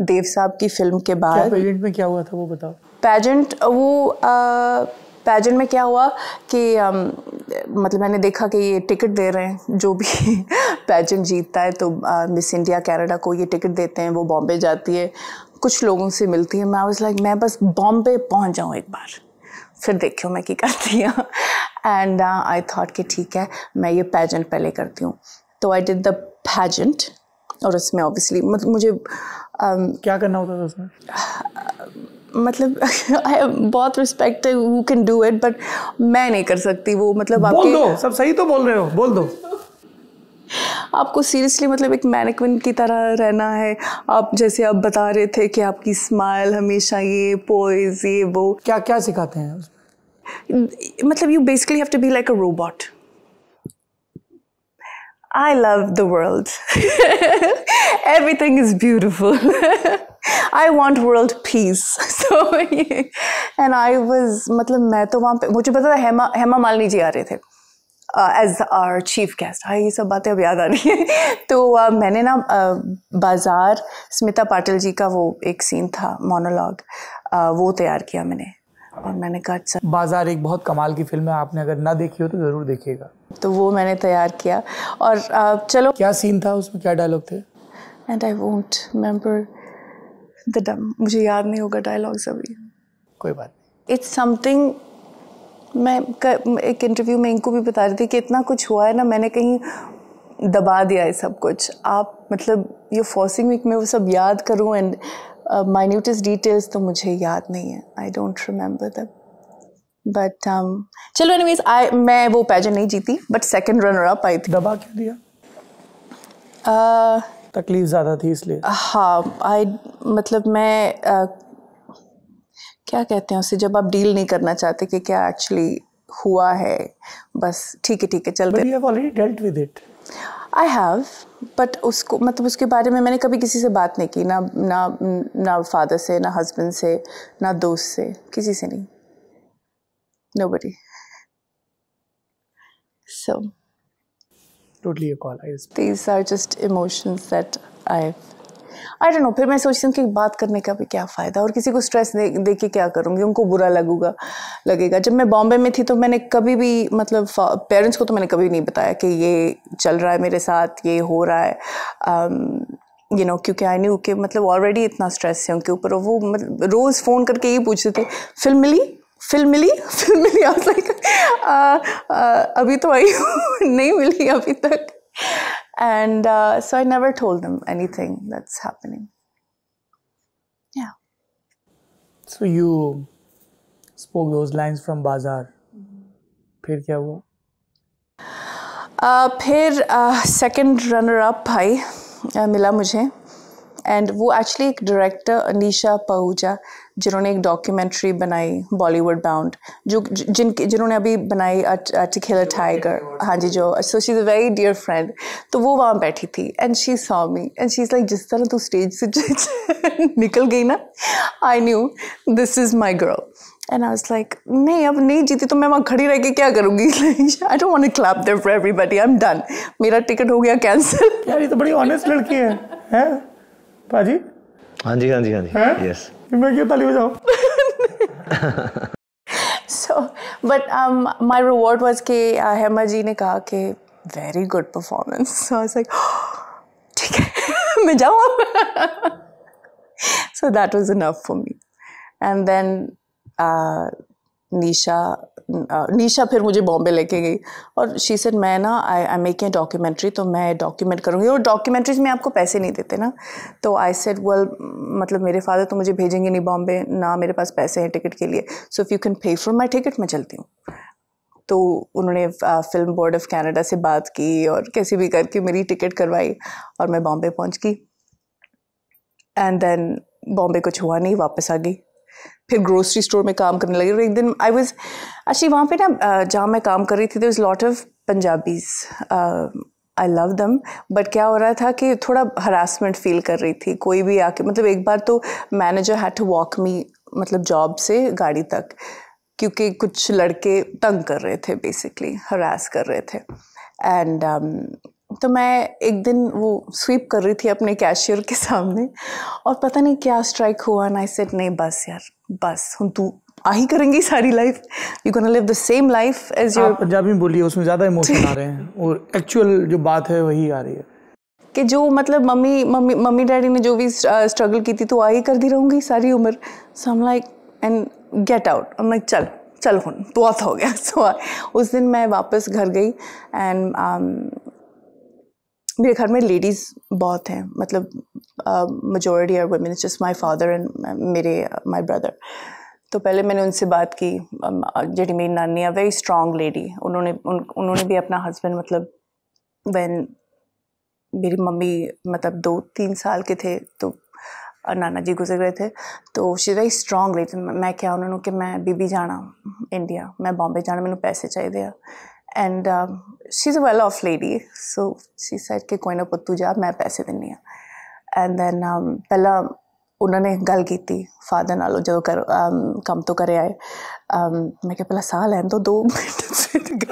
देव साहब की फिल्म के बाद पेजेंट में क्या हुआ था वो बताओ पेजेंट वो पेजेंट पैजेंट में क्या हुआ कि आ, मतलब मैंने देखा कि ये टिकट दे रहे हैं जो भी पैजेंट जीतता है तो मिस इंडिया कैनेडा को ये टिकट देते हैं वो बॉम्बे जाती है कुछ लोगों से मिलती है मैं वॉज लाइक मैं बस बॉम्बे पहुंच जाऊँ एक बार फिर देखियो मैं क्या करती हूँ एंड आई थॉट कि ठीक है मैं ये पैजेंट पहले करती हूँ तो आई डिड द पेजेंट और उसमें ऑब्वियसली मतलब मुझे um, क्या करना होता था उसमें मतलब आई बहुत respect who can do it but मैं नहीं कर सकती वो मतलब बोल आपके दो सब सही तो बोल रहे हो बोल दो आपको सीरियसली मतलब एक मैनिक्विन की तरह रहना है आप जैसे आप बता रहे थे कि आपकी स्माइल हमेशा ये पोइज ये वो क्या क्या सिखाते हैं मतलब you basically have to be like a robot I love the world. Everything is beautiful. I want world peace. So and I was मतलब मैं तो वहाँ पे मुझे पता था हेमा हेमा मालनी जी आ रहे थे as our chief गेस्ट हाँ ये सब बातें अब याद आ रही हैं तो uh, मैंने ना बाज़ार स्मिता पाटिल जी का वो एक सीन था मोनोलॉग वो तैयार किया मैंने और मैंने कहा अच्छा बाजार एक बहुत कमाल की फिल्म है आपने अगर ना देखी हो तो ज़रूर देखिएगा तो वो मैंने तैयार किया और चलो क्या सीन था उसमें क्या डायलॉग थे and I won't remember the मुझे याद नहीं होगा डायलॉग्स अभी कोई बात नहीं इट्स समथिंग मैं एक इंटरव्यू में इनको भी बता रही थी कि इतना कुछ हुआ है ना मैंने कहीं दबा दिया है सब कुछ आप मतलब ये फोर्सिंग वीक में वो सब याद करूँ एंड माइन्यूटेस्ट डिटेल्स तो मुझे याद नहीं है I don't remember the but चलो एनीवेज आई मैं वो पैजेंट नहीं जीती बट सेकंड रनर अप आई थी दबा क्यों दिया uh, तकलीफ ज़्यादा थी इसलिए हाँ आई मतलब मैं uh, क्या कहते हैं उसे जब आप डील नहीं करना चाहते कि क्या एक्चुअली हुआ है बस ठीक है ठीक है चल but already dealt with it I have but उसको मतलब उसके बारे में मैंने कभी किसी से बात नहीं की ना ना ना फादर से ना हस्बैंड से ना दोस्त से किसी से नहीं nobody so Totally call I These are just emotions that I I don't know फिर मैं सोचती हूँ कि बात करने का भी क्या फ़ायदा और किसी को स्ट्रेस दे दे के क्या करूँगी उनको बुरा लगूगा लगेगा जब मैं बॉम्बे में थी तो मैंने कभी भी मतलब पेरेंट्स को तो मैंने कभी नहीं बताया कि ये चल रहा है मेरे साथ ये हो रहा है um, यू नो क्योंकि आई न्यू के मतलब ऑलरेडी इतना स्ट्रेस है उनके ऊपर वो मतलब रोज़ फ़ोन करके ये पूछते थे फिल्म मिली फिल्म मिली फिल्म मिली आज लाइक अभी तो आई नहीं मिली अभी तक And uh, so I never told them anything that's happening. Yeah. So you spoke those lines from Bazaar. फिर क्या हुआ uh, फिर सेकंड रनर अप भाई मिला मुझे एंड वो एक्चुअली एक डायरेक्टर अनिशा पहूजा जिन्होंने एक डॉक्यूमेंट्री बनाई बॉलीवुड बाउंड जो जिनके जिन्होंने अभी बनाई टिकल टाइगर हाँ जी जो so she is a very dear friend तो वो वहाँ बैठी थी and she saw me and she is like जिस तरह तू स्टेज से निकल गई ना I knew this is my girl and I was like नहीं अब नहीं जीती तो मैं वहाँ खड़ी रह के क्या करूँगी I don't want a clap there for I am done मेरा टिकट हो गया कैंसिल यार ये तो बड़ी ऑनेस्ट लड़की है है? ਭਾਜੀ ਹਾਂਜੀ ਹਾਂਜੀ ਹਾਂਜੀ ਯੈਸ ਮੈਂ ਕਿਉਂ ਤਾਲੀ ਵਜਾਉਂ so but my reward was कि हेमा uh, जी ने कहा कि वेरी गुड परफॉर्मेंस ठीक है मैं जाऊँ so that was enough for me and then Nisha Nisha uh, फिर मुझे बॉम्बे लेके गई और शी सेड मैं ना आई आई मेक ए डॉक्यूमेंट्री तो मैं डॉक्यूमेंट करूँगी और डॉक्यूमेंट्रीज में आपको पैसे नहीं देते ना तो आई सेड वेल मतलब मेरे फादर तो मुझे भेजेंगे नहीं बॉम्बे ना मेरे पास पैसे हैं टिकट के लिए so if you can pay for my ticket मैं चलती हूँ तो उन्होंने फिल्म बोर्ड ऑफ कैनेडा से बात की और कैसे भी करके मेरी टिकट करवाई और मैं बॉम्बे पहुँच गई एंड देन बॉम्बे कुछ हुआ नहीं वापस आ गई फिर ग्रोसरी स्टोर में काम करने लगी और एक दिन आई वॉज अच्छी वहाँ पे ना जहाँ मैं काम कर रही थी there is lot of Punjabis I love them but क्या हो रहा था कि थोड़ा हरासमेंट फील कर रही थी कोई भी आके मतलब एक बार तो manager had to walk me मतलब जॉब से गाड़ी तक क्योंकि कुछ लड़के तंग कर रहे थे बेसिकली हरास कर रहे थे एंड तो मैं एक दिन वो स्वीप कर रही थी अपने कैशियर के सामने और पता नहीं क्या स्ट्राइक हुआ ना आई सेड नहीं बस यार बस हम तू आ ही करेंगी सारी life you can live the same life as your Punjabi बोलिए उसमें ज़्यादा इमोशन आ रहे हैं और एक्चुअल जो बात है वही आ रही है कि जो मतलब मम्मी मम्मी मम्मी डैडी ने जो भी स्ट्रगल की थी तो आ ही कर दी रहूँगी सारी उम्र सो हम like and get out like चल चल हूँ बहुत हो गया सो so, उस दिन मैं वापस घर गई एंड मेरे घर में लेडीज़ बहुत हैं मतलब majority are women just my father and मेरे माई ब्रदर तो पहले मैंने उनसे बात की um, जी मेरी नानी है वेरी स्ट्रॉन्ग लेडी उन्होंने उन, उन्होंने भी अपना हस्बैंड मतलब वैन मेरी मम्मी मतलब दो तीन साल के थे तो नाना जी गुजर गए थे तो शी वेरी स्ट्रॉन्ग लेडी मैं क्या उन्होंने कि मैं बीबी जाना इंडिया मैं बॉम्बे जाना मैंने पैसे चाहिए and she is a well off lady so she said कि कोई ना पुतू जा मैं पैसे दिनी हाँ एंड दैन पहला उन्होंने गल की फादर नो जो कर um, कम तो करे आए um, मैं क्या पहला सह लैन तो दो मिनट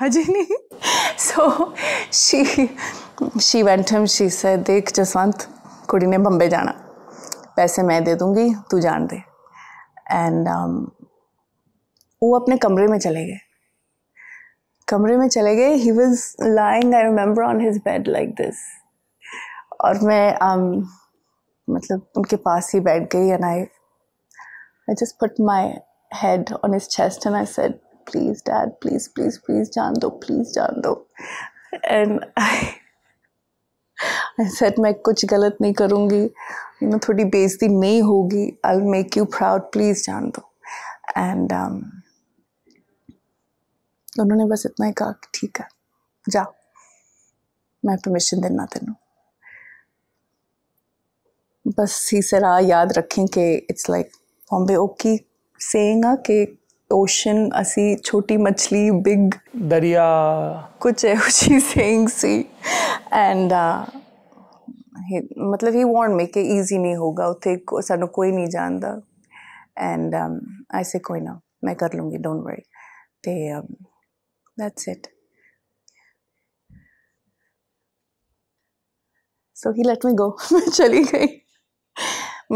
हजे नहीं so she she went him she say हाँ देख जसवंत कुड़ी ने बंबे जाना पैसे मैं दे दूँगी तू जान दे एंड um, वो अपने कमरे में चले गए कमरे में चले गए he was lying I remember on his bed like this और मैं um, मतलब उनके पास ही बैठ गई and I I just put my head on his chest and I said please dad please please please जान दो प्लीज़ जान दो एंड आई सेट मैं कुछ गलत नहीं करूँगी यू नो थोड़ी बेइज्जती नहीं होगी I make you proud please जान दो एंड um, तो उन्होंने बस इतना ही कहा कि ठीक है जा मैं परमिशन देना तेन बस ही सरा याद रखें कि it's like Bombay okay saying आ कि ओशन असी छोटी मछली बिग दरिया कुछ है सेइंग सी एंड uh, मतलब ही वॉन्ट मे कि ईजी नहीं होगा उत्थे सानू कोई नहीं जानता एंड ऐसे कोई ना मैं कर लूँगी डोंट वरी ते um, That's it. So he let me go मैं चली गई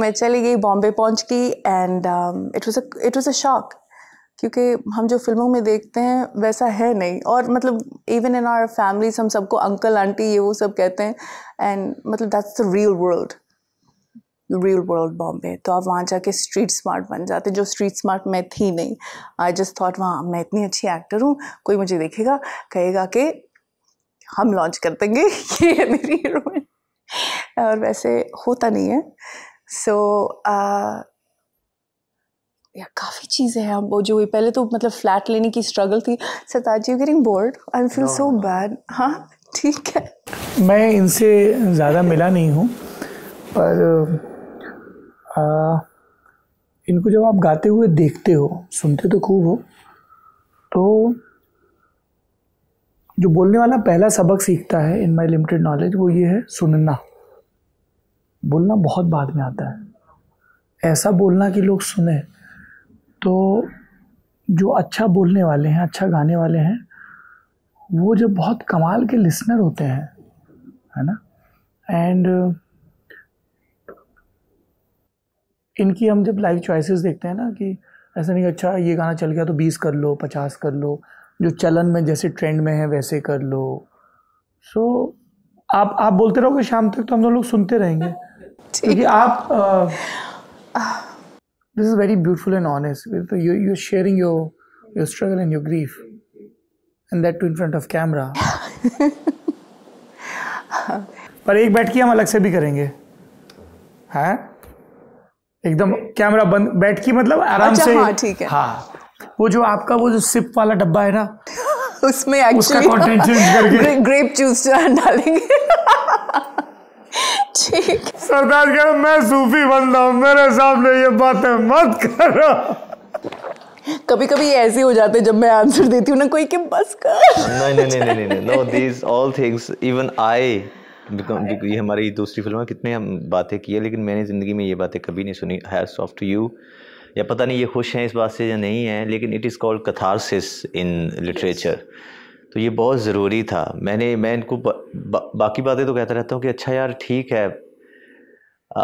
मैं चली गई बॉम्बे पहुंच गई and it was it was a shock क्योंकि हम जो फिल्मों में देखते हैं वैसा है नहीं और मतलब इवन इन आवर फैमिलीज हम सबको अंकल आंटी ये वो सब कहते हैं एंड मतलब that's the real world real world Bombay तो आप वहाँ जाके स्ट्रीट स्मार्ट बन जाते जो स्ट्रीट स्मार्ट मैं थी नहीं आई जस्ट थॉट वहाँ मैं इतनी अच्छी एक्टर हूँ कोई मुझे देखेगा कहेगा कि हम लॉन्च कर देंगे ये है मेरी हीरोइन और वैसे होता नहीं है सो so, uh, काफ़ी चीज़ें हैं वो जो हुई पहले तो मतलब फ्लैट लेने की स्ट्रगल थी सताजी you getting bored I feel so bad हाँ ठीक है मैं इनसे ज़्यादा मिला नहीं हूँ पर आ, इनको जब आप गाते हुए देखते हो सुनते तो खूब हो तो जो बोलने वाला पहला सबक सीखता है इन माई लिमिटेड नॉलेज वो ये है सुनना बोलना बहुत बाद में आता है ऐसा बोलना कि लोग सुने तो जो अच्छा बोलने वाले हैं अच्छा गाने वाले हैं वो जो बहुत कमाल के लिसनर होते हैं है ना एंड इनकी हम जब लाइफ चॉइसेस देखते हैं ना कि ऐसा नहीं अच्छा ये गाना चल गया तो बीस कर लो पचास कर लो जो चलन में जैसे ट्रेंड में है वैसे कर लो सो so, आप आप बोलते रहोगे शाम तक तो हम लोग सुनते रहेंगे क्योंकि आप this is very beautiful and honest you you sharing your your struggle and your grief and that too in front of camera पर एक बैठ के हम अलग से भी करेंगे हैं एकदम कैमरा बंद बैठ की मतलब आराम अच्छा, से हाँ ठीक है हाँ वो जो आपका वो जो सिप वाला डब्बा है ना उसमें उसका कंटेंट चेंज करके ग्रेप जूस डालेंगे ठीक सरदार कह रहा मैं सूफी बनता हूँ मेरे सामने ये बातें मत करो कभी कभी ऐसे हो जाते हैं जब मैं आंसर देती हूँ ना कोई के बस कर नहीं नहीं नहीं नहीं no these all things even I तो- ये हमारी दूसरी फिल्म है कितने हम बातें की है लेकिन मैंने ज़िंदगी में ये बातें कभी नहीं सुनी हैज सॉफ्ट यू या पता नहीं ये खुश हैं इस बात से या नहीं है लेकिन it is called catharsis in literature तो ये बहुत ज़रूरी था मैंने मैं इनको बा, बा, बाकी बातें तो कहता रहता हूँ कि अच्छा यार ठीक है आ,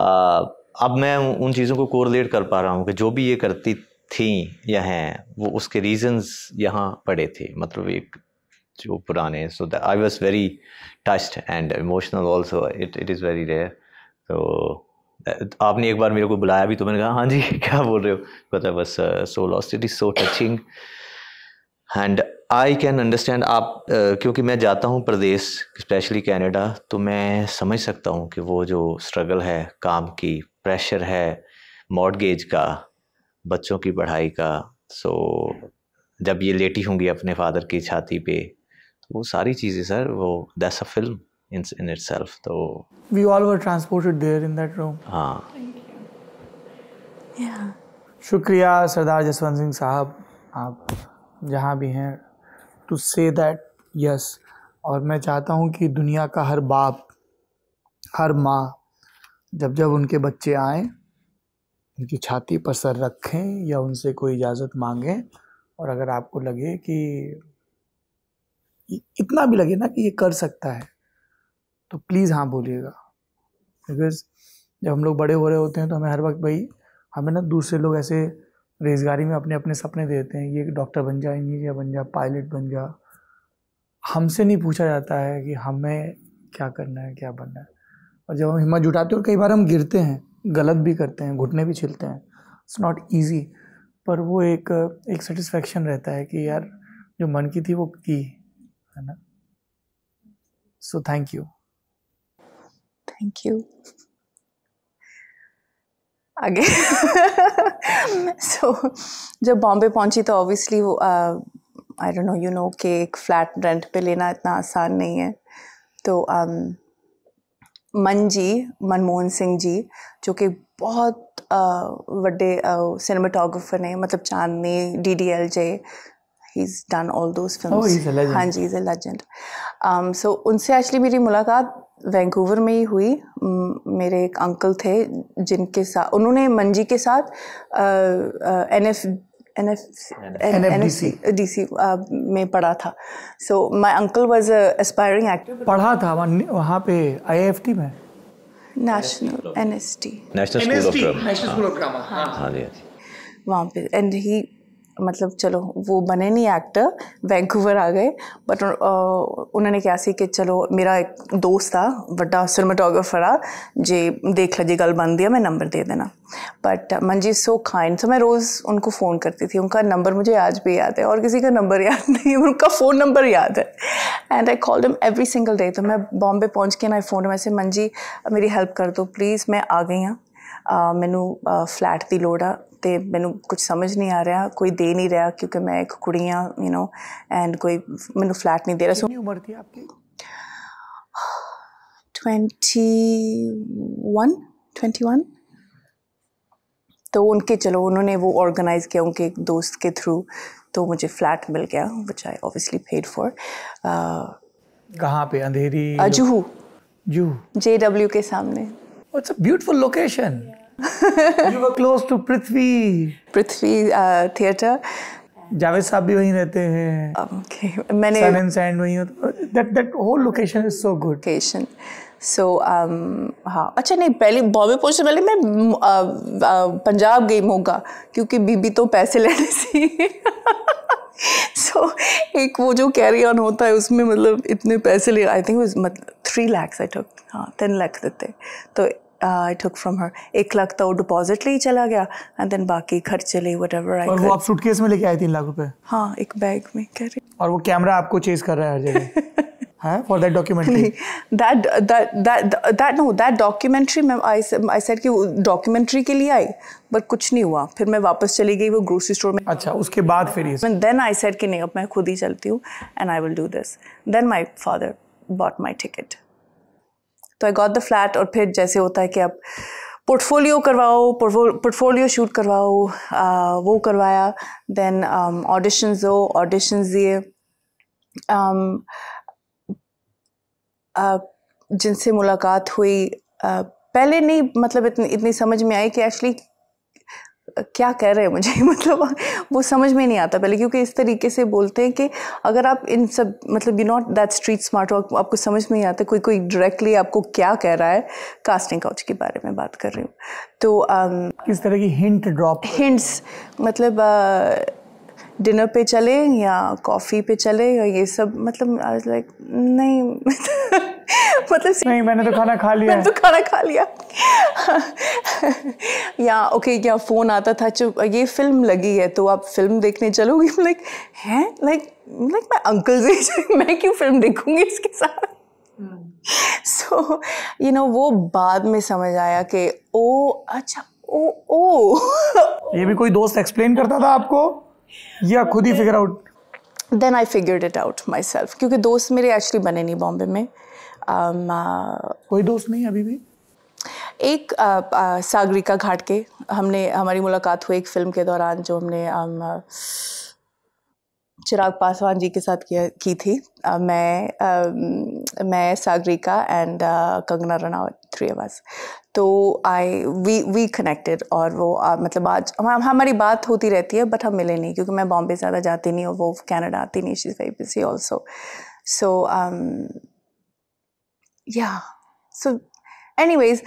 अब मैं उन चीज़ों को कोरलेट कर पा रहा हूँ कि जो भी ये करती थी या हैं वो उसके रीजंस यहाँ पड़े थे मतलब एक जो पुराने हैं so that I was very touched and emotional also it it is very rare तो आपने एक बार मेरे को बुलाया भी तो मैंने कहा हाँ जी क्या बोल रहे हो पता बस so lost it is so touching and I can understand आप uh, क्योंकि मैं जाता हूँ प्रदेश स्पेशली कैनेडा तो मैं समझ सकता हूँ कि वो जो स्ट्रगल है काम की प्रेशर है मॉडगेज का बच्चों की पढ़ाई का सो so, जब ये लेटी होंगी अपने फादर की छाती पे वो सारी चीज़ें सर वो that's a film in in itself so we all were transported there in that room हाँ शुक्रिया सरदार जसवंत सिंह साहब आप जहाँ भी हैं टू से दैट यस और मैं चाहता हूँ कि दुनिया का हर बाप हर माँ जब जब उनके बच्चे आए उनकी छाती पर सर रखें या उनसे कोई इजाज़त मांगें और अगर आपको लगे कि इतना भी लगे ना कि ये कर सकता है तो प्लीज़ हाँ बोलिएगा बिकॉज जब हम लोग बड़े हो रहे होते हैं तो हमें हर वक्त भाई हमें ना दूसरे लोग ऐसे रेजगारी में अपने अपने सपने देते हैं ये डॉक्टर बन जा इंजीनियर बन जा पायलट बन जा हमसे नहीं पूछा जाता है कि हमें क्या करना है क्या बनना है और जब हम हिम्मत जुटाते हैं और कई बार हम गिरते हैं गलत भी करते हैं घुटने भी छिलते हैं इट्स नॉट ईजी पर वो एक एक सेटिस्फेक्शन रहता है कि यार जो मन की थी वो की है ना so thank you thank you आगे सो जब बॉम्बे पहुंची तो ऑब्वियसली वो I don't know you know कि एक फ्लैट रेंट पे लेना इतना आसान नहीं है तो um, मन जी ਮਨ ਜੀ ਮਨਮੋਹਨ ਸਿੰਘ ਜੀ ਜੋ ਕਿ ਬਹੁਤ ने मतलब Chandni D D L J he's done all those films. Oh, he's a legend. Haan हाँ ji, he's a legend. Um, so unse actually meri mulaqat Vancouver में ही हुई मेरे एक अंकल थे जिनके साथ उन्होंने मंजी के साथ N F N F N F D C में पढ़ा था so my uncle was aspiring actor पढ़ा था वहाँ पे आई एफ टी में national N S T national school of drama हाँ जी वहाँ पे एंड ही मतलब चलो वो बने नहीं एक्टर वैंकूवर आ गए बट उन्होंने कहा कि चलो मेरा एक दोस्त था बड़ा सिनेमाटोग्राफर आ जे देख लो जी गल बनती है मैं नंबर दे देना बट मंजी सो खाइंड सो मैं रोज़ उनको फ़ोन करती थी उनका नंबर मुझे आज भी याद है और किसी का नंबर याद नहीं उनका फ़ोन नंबर याद है and I call them every single day तो मैं बॉम्बे पहुँच के ना फ़ोन में से मंजी मेरी हेल्प कर दो प्लीज़ मैं आ गई हाँ मैनू फ्लैट की लड़ा ਤੇ ਮੈਨੂੰ ਕੁਝ ਸਮਝ ਨਹੀਂ ਆ ਰਿਹਾ ਕੋਈ ਦੇ ਨਹੀਂ ਰਿਹਾ ਕਿਉਂਕਿ ਮੈਂ ਇੱਕ ਕੁੜੀ ਆ ਯੂ نو ਐਂਡ ਕੋਈ ਮੈਨੂੰ ਫਲੈਟ ਨਹੀਂ ਦੇ ਰਿਹਾ ਸੋ ਕਿੰਨੀ ਉਮਰ ਸੀ ਆਪਕੀ 21 21 तो उनके चलो उन्होंने वो ऑर्गेनाइज किया उनके एक दोस्त के थ्रू तो मुझे फ्लैट मिल गया which I obviously paid for कहाँ पे अंधेरी जुहू जूहू जे डब्ल्यू के सामने it's a beautiful location you were close to Prithvi. Prithvi uh, theater. Javed साहब भी वहीं रहते हैं okay. मैंने सन एंड सैंड वहीं होता that that whole location is so good location so हाँ अच्छा नहीं पहले बॉम्बे पहुंचने पहले मैं पंजाब गई मोगा क्योंकि बीबी तो पैसे लेने से सो so, एक वो जो कैरी ऑन होता है उसमें मतलब इतने पैसे ले आई थिंक मतलब थ्री लैक्स आई टुक हाँ टेन लैक्स देते तो आई टुक फ्रॉम हर एक लाख तो डिपॉजिट ले ही चला गया एंड देन बाकी खर्चे ले व्हाटएवर आई और वो आप सूटकेस में लेके आए तीन लाख रुपए हाँ एक बैग में कैरी और वो कैमरा आपको चेज कर रहा है हर जगह है for that documentary that no that documentary ma'am I said कि डॉक्यूमेंट्री के लिए आई बट कुछ नहीं हुआ फिर मैं वापस चली गई वो ग्रोसरी स्टोर में अच्छा उसके बाद फिर देन आई सेड कि नहीं अब मैं खुद ही चलती हूँ and I will do this then my father bought my ticket तो आई गॉट द फ्लैट और फिर जैसे होता है कि आप पोर्टफोलियो करवाओ पोर्टफोलियो शूट करवाओ वो करवाया देन ऑडिशंस दो ऑडिशंस दिए um, जिनसे मुलाकात हुई पहले नहीं मतलब इतनी इतनी समझ में आई कि एक्चुअली क्या कह रहे हैं मुझे मतलब वो समझ में नहीं आता पहले क्योंकि इस तरीके से बोलते हैं कि अगर आप इन सब मतलब you not that street smart work आपको समझ में नहीं आता कोई कोई डायरेक्टली आपको क्या कह रहा है कास्टिंग काउच के बारे में बात कर रही हूँ तो um, किस तरह की हिंट ड्रॉप हिंट्स मतलब uh, डिनर पे चले या कॉफ़ी पे चले या ये सब मतलब आज लाइक नहीं मतलब नहीं मैंने तो खाना खा लिया मैंने तो खाना खा लिया या ओके या फ़ोन आता था जो ये फिल्म लगी है तो आप फिल्म देखने चलोगी लाइक हैं लाइक लाइक मैं अंकल से मैं क्यों फिल्म देखूँगी इसके साथ सो यू नो वो बाद में समझ आया कि ओ अच्छा ओ ओ ये भी कोई दोस्त एक्सप्लेन करता था आपको या खुद ही figure out then I figured it out myself क्योंकि दोस्त मेरे एक्चुअली बने नहीं बॉम्बे में um, uh, कोई दोस्त नहीं अभी भी एक uh, uh, सागरिका घाट के हमने हमारी मुलाकात हुई एक फिल्म के दौरान जो हमने um, uh, चिराग पासवान जी के साथ किया की थी uh, मैं uh, मैं Sagarika and Kangana Ranaut three of तो आई वी वी कनेक्टेड और वो आ, मतलब आज हम हमारी बात होती रहती है बट हम मिले नहीं क्योंकि मैं बॉम्बे ज़्यादा जाती नहीं और वो कैनेडा आती नहीं she's very busy also so yeah so anyways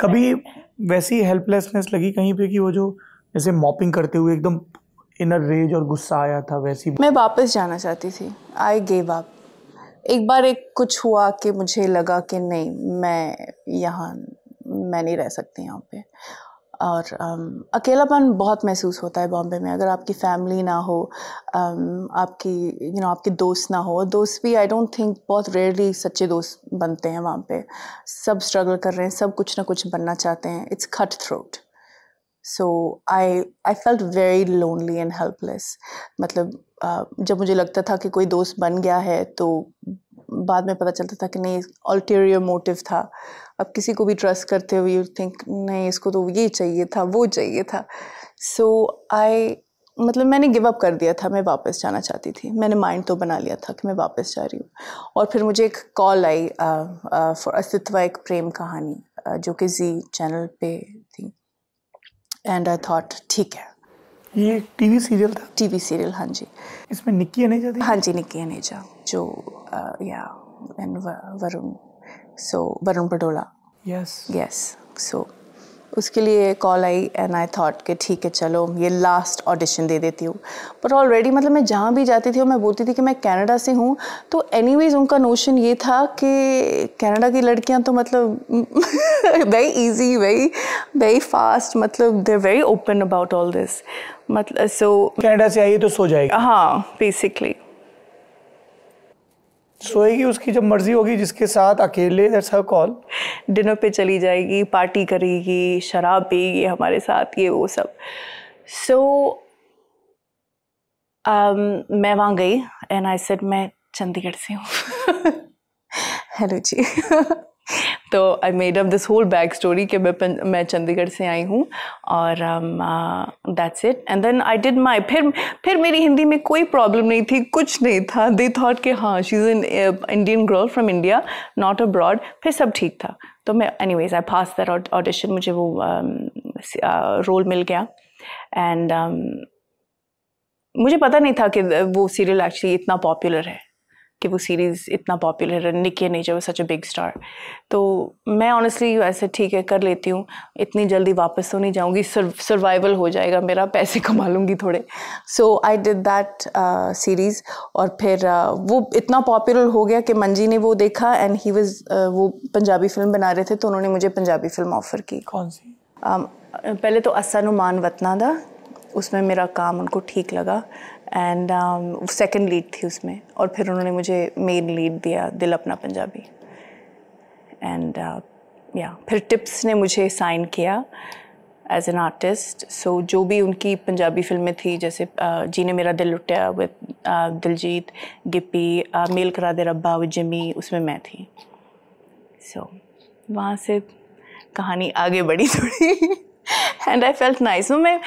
कभी वैसी हेल्पलेसनेस लगी कहीं पे कि वो जो जैसे मॉपिंग करते हुए एकदम इनर रेज और गुस्सा आया था वैसी मैं वापस जाना चाहती थी आई गेव अप एक बार एक कुछ हुआ कि मुझे लगा कि नहीं मैं यहाँ मैं नहीं रह सकती यहाँ पे और um, अकेलापन बहुत महसूस होता है बॉम्बे में अगर आपकी फैमिली ना हो um, आपकी यू you नो know, आपके दोस्त ना हो दोस्त भी आई डोंट थिंक बहुत रेयरली सच्चे दोस्त बनते हैं वहाँ पे सब स्ट्रगल कर रहे हैं सब कुछ ना कुछ बनना चाहते हैं it's cut throat so I I felt very lonely and helpless मतलब जब मुझे लगता था कि कोई दोस्त बन गया है तो बाद में पता चलता था कि नहीं ऑल्टेरियर मोटिव था अब किसी को भी ट्रस्ट करते हुए यू थिंक नहीं इसको तो ये चाहिए था वो चाहिए था सो so, आई मतलब मैंने गिव अप कर दिया था मैं वापस जाना चाहती थी मैंने माइंड तो बना लिया था कि मैं वापस जा रही हूँ और फिर मुझे एक कॉल आई फॉर अस्तित्व एक प्रेम कहानी uh, जो कि जी चैनल पे एंड आई थॉट ठीक है ये टीवी सीरियल था टीवी सीरियल हाँ जी इसमें निक्की अनेजा थी हाँ जी निक्की अनेजा जो या and Varun so Varun Patola yes yes so उसके लिए कॉल आई एंड आई थॉट कि ठीक है चलो ये लास्ट ऑडिशन दे देती हूँ पर ऑलरेडी मतलब मैं जहाँ भी जाती थी और मैं बोलती थी कि मैं कनाडा से हूँ तो एनी उनका नोशन ये था कि कनाडा की लड़कियाँ तो मतलब very easy very very fast मतलब they very open about all this मतलब सो so, कनाडा से आइए तो सो जाएगी हाँ बेसिकली सोएगी उसकी जब मर्जी होगी जिसके साथ अकेले दैट्स हर कॉल डिनर पे चली जाएगी पार्टी करेगी शराब पिएगी हमारे साथ ये वो सब सो so, um, मैं वहाँ गई एंड आई सेड मैं चंडीगढ़ से हूँ हेलो जी तो I made up this whole back story कि मैं मैं चंडीगढ़ से आई हूँ और that's it and then I did my फिर फिर मेरी हिंदी में कोई प्रॉब्लम नहीं थी कुछ नहीं था दे थॉट कि हाँ she is an Indian girl from India not abroad फिर सब ठीक था तो मैं anyways I pass the audition मुझे वो रोल um, uh, मिल गया एंड um, मुझे पता नहीं था कि uh, वो सीरियल एक्चुअली इतना पॉपुलर है कि वो सीरीज़ इतना पॉपुलर है निकी नेचर वो सच अ बिग स्टार तो मैं ऑनेस्टली वैसे ठीक है कर लेती हूँ इतनी जल्दी वापस तो नहीं जाऊँगी सर्वाइवल हो जाएगा मेरा पैसे कमा लूँगी थोड़े so I did that series और फिर uh, वो इतना पॉपुलर हो गया कि मंजी ने वो देखा एंड ही वॉज वो पंजाबी फिल्म बना रहे थे तो उन्होंने मुझे पंजाबी फिल्म ऑफ़र की कौन सी um, पहले तो असानुमान वतना था उसमें मेरा काम उनको ठीक लगा एंड सेकेंड लीड थी उसमें और फिर उन्होंने मुझे मेन लीड दिया दिल अपना पंजाबी एंड या uh, फिर टिप्स ने मुझे साइन किया एज एन आर्टिस्ट सो जो भी उनकी पंजाबी फिल्में थी जैसे uh, जी ने मेरा दिल लुटिया विद uh, दिलजीत गिप्पी मेल करा दे रब्बा विद जमी उसमें मैं थी सो so, वहाँ से कहानी आगे बढ़ी थोड़ी एंड आई फेल्ट नाइस मैं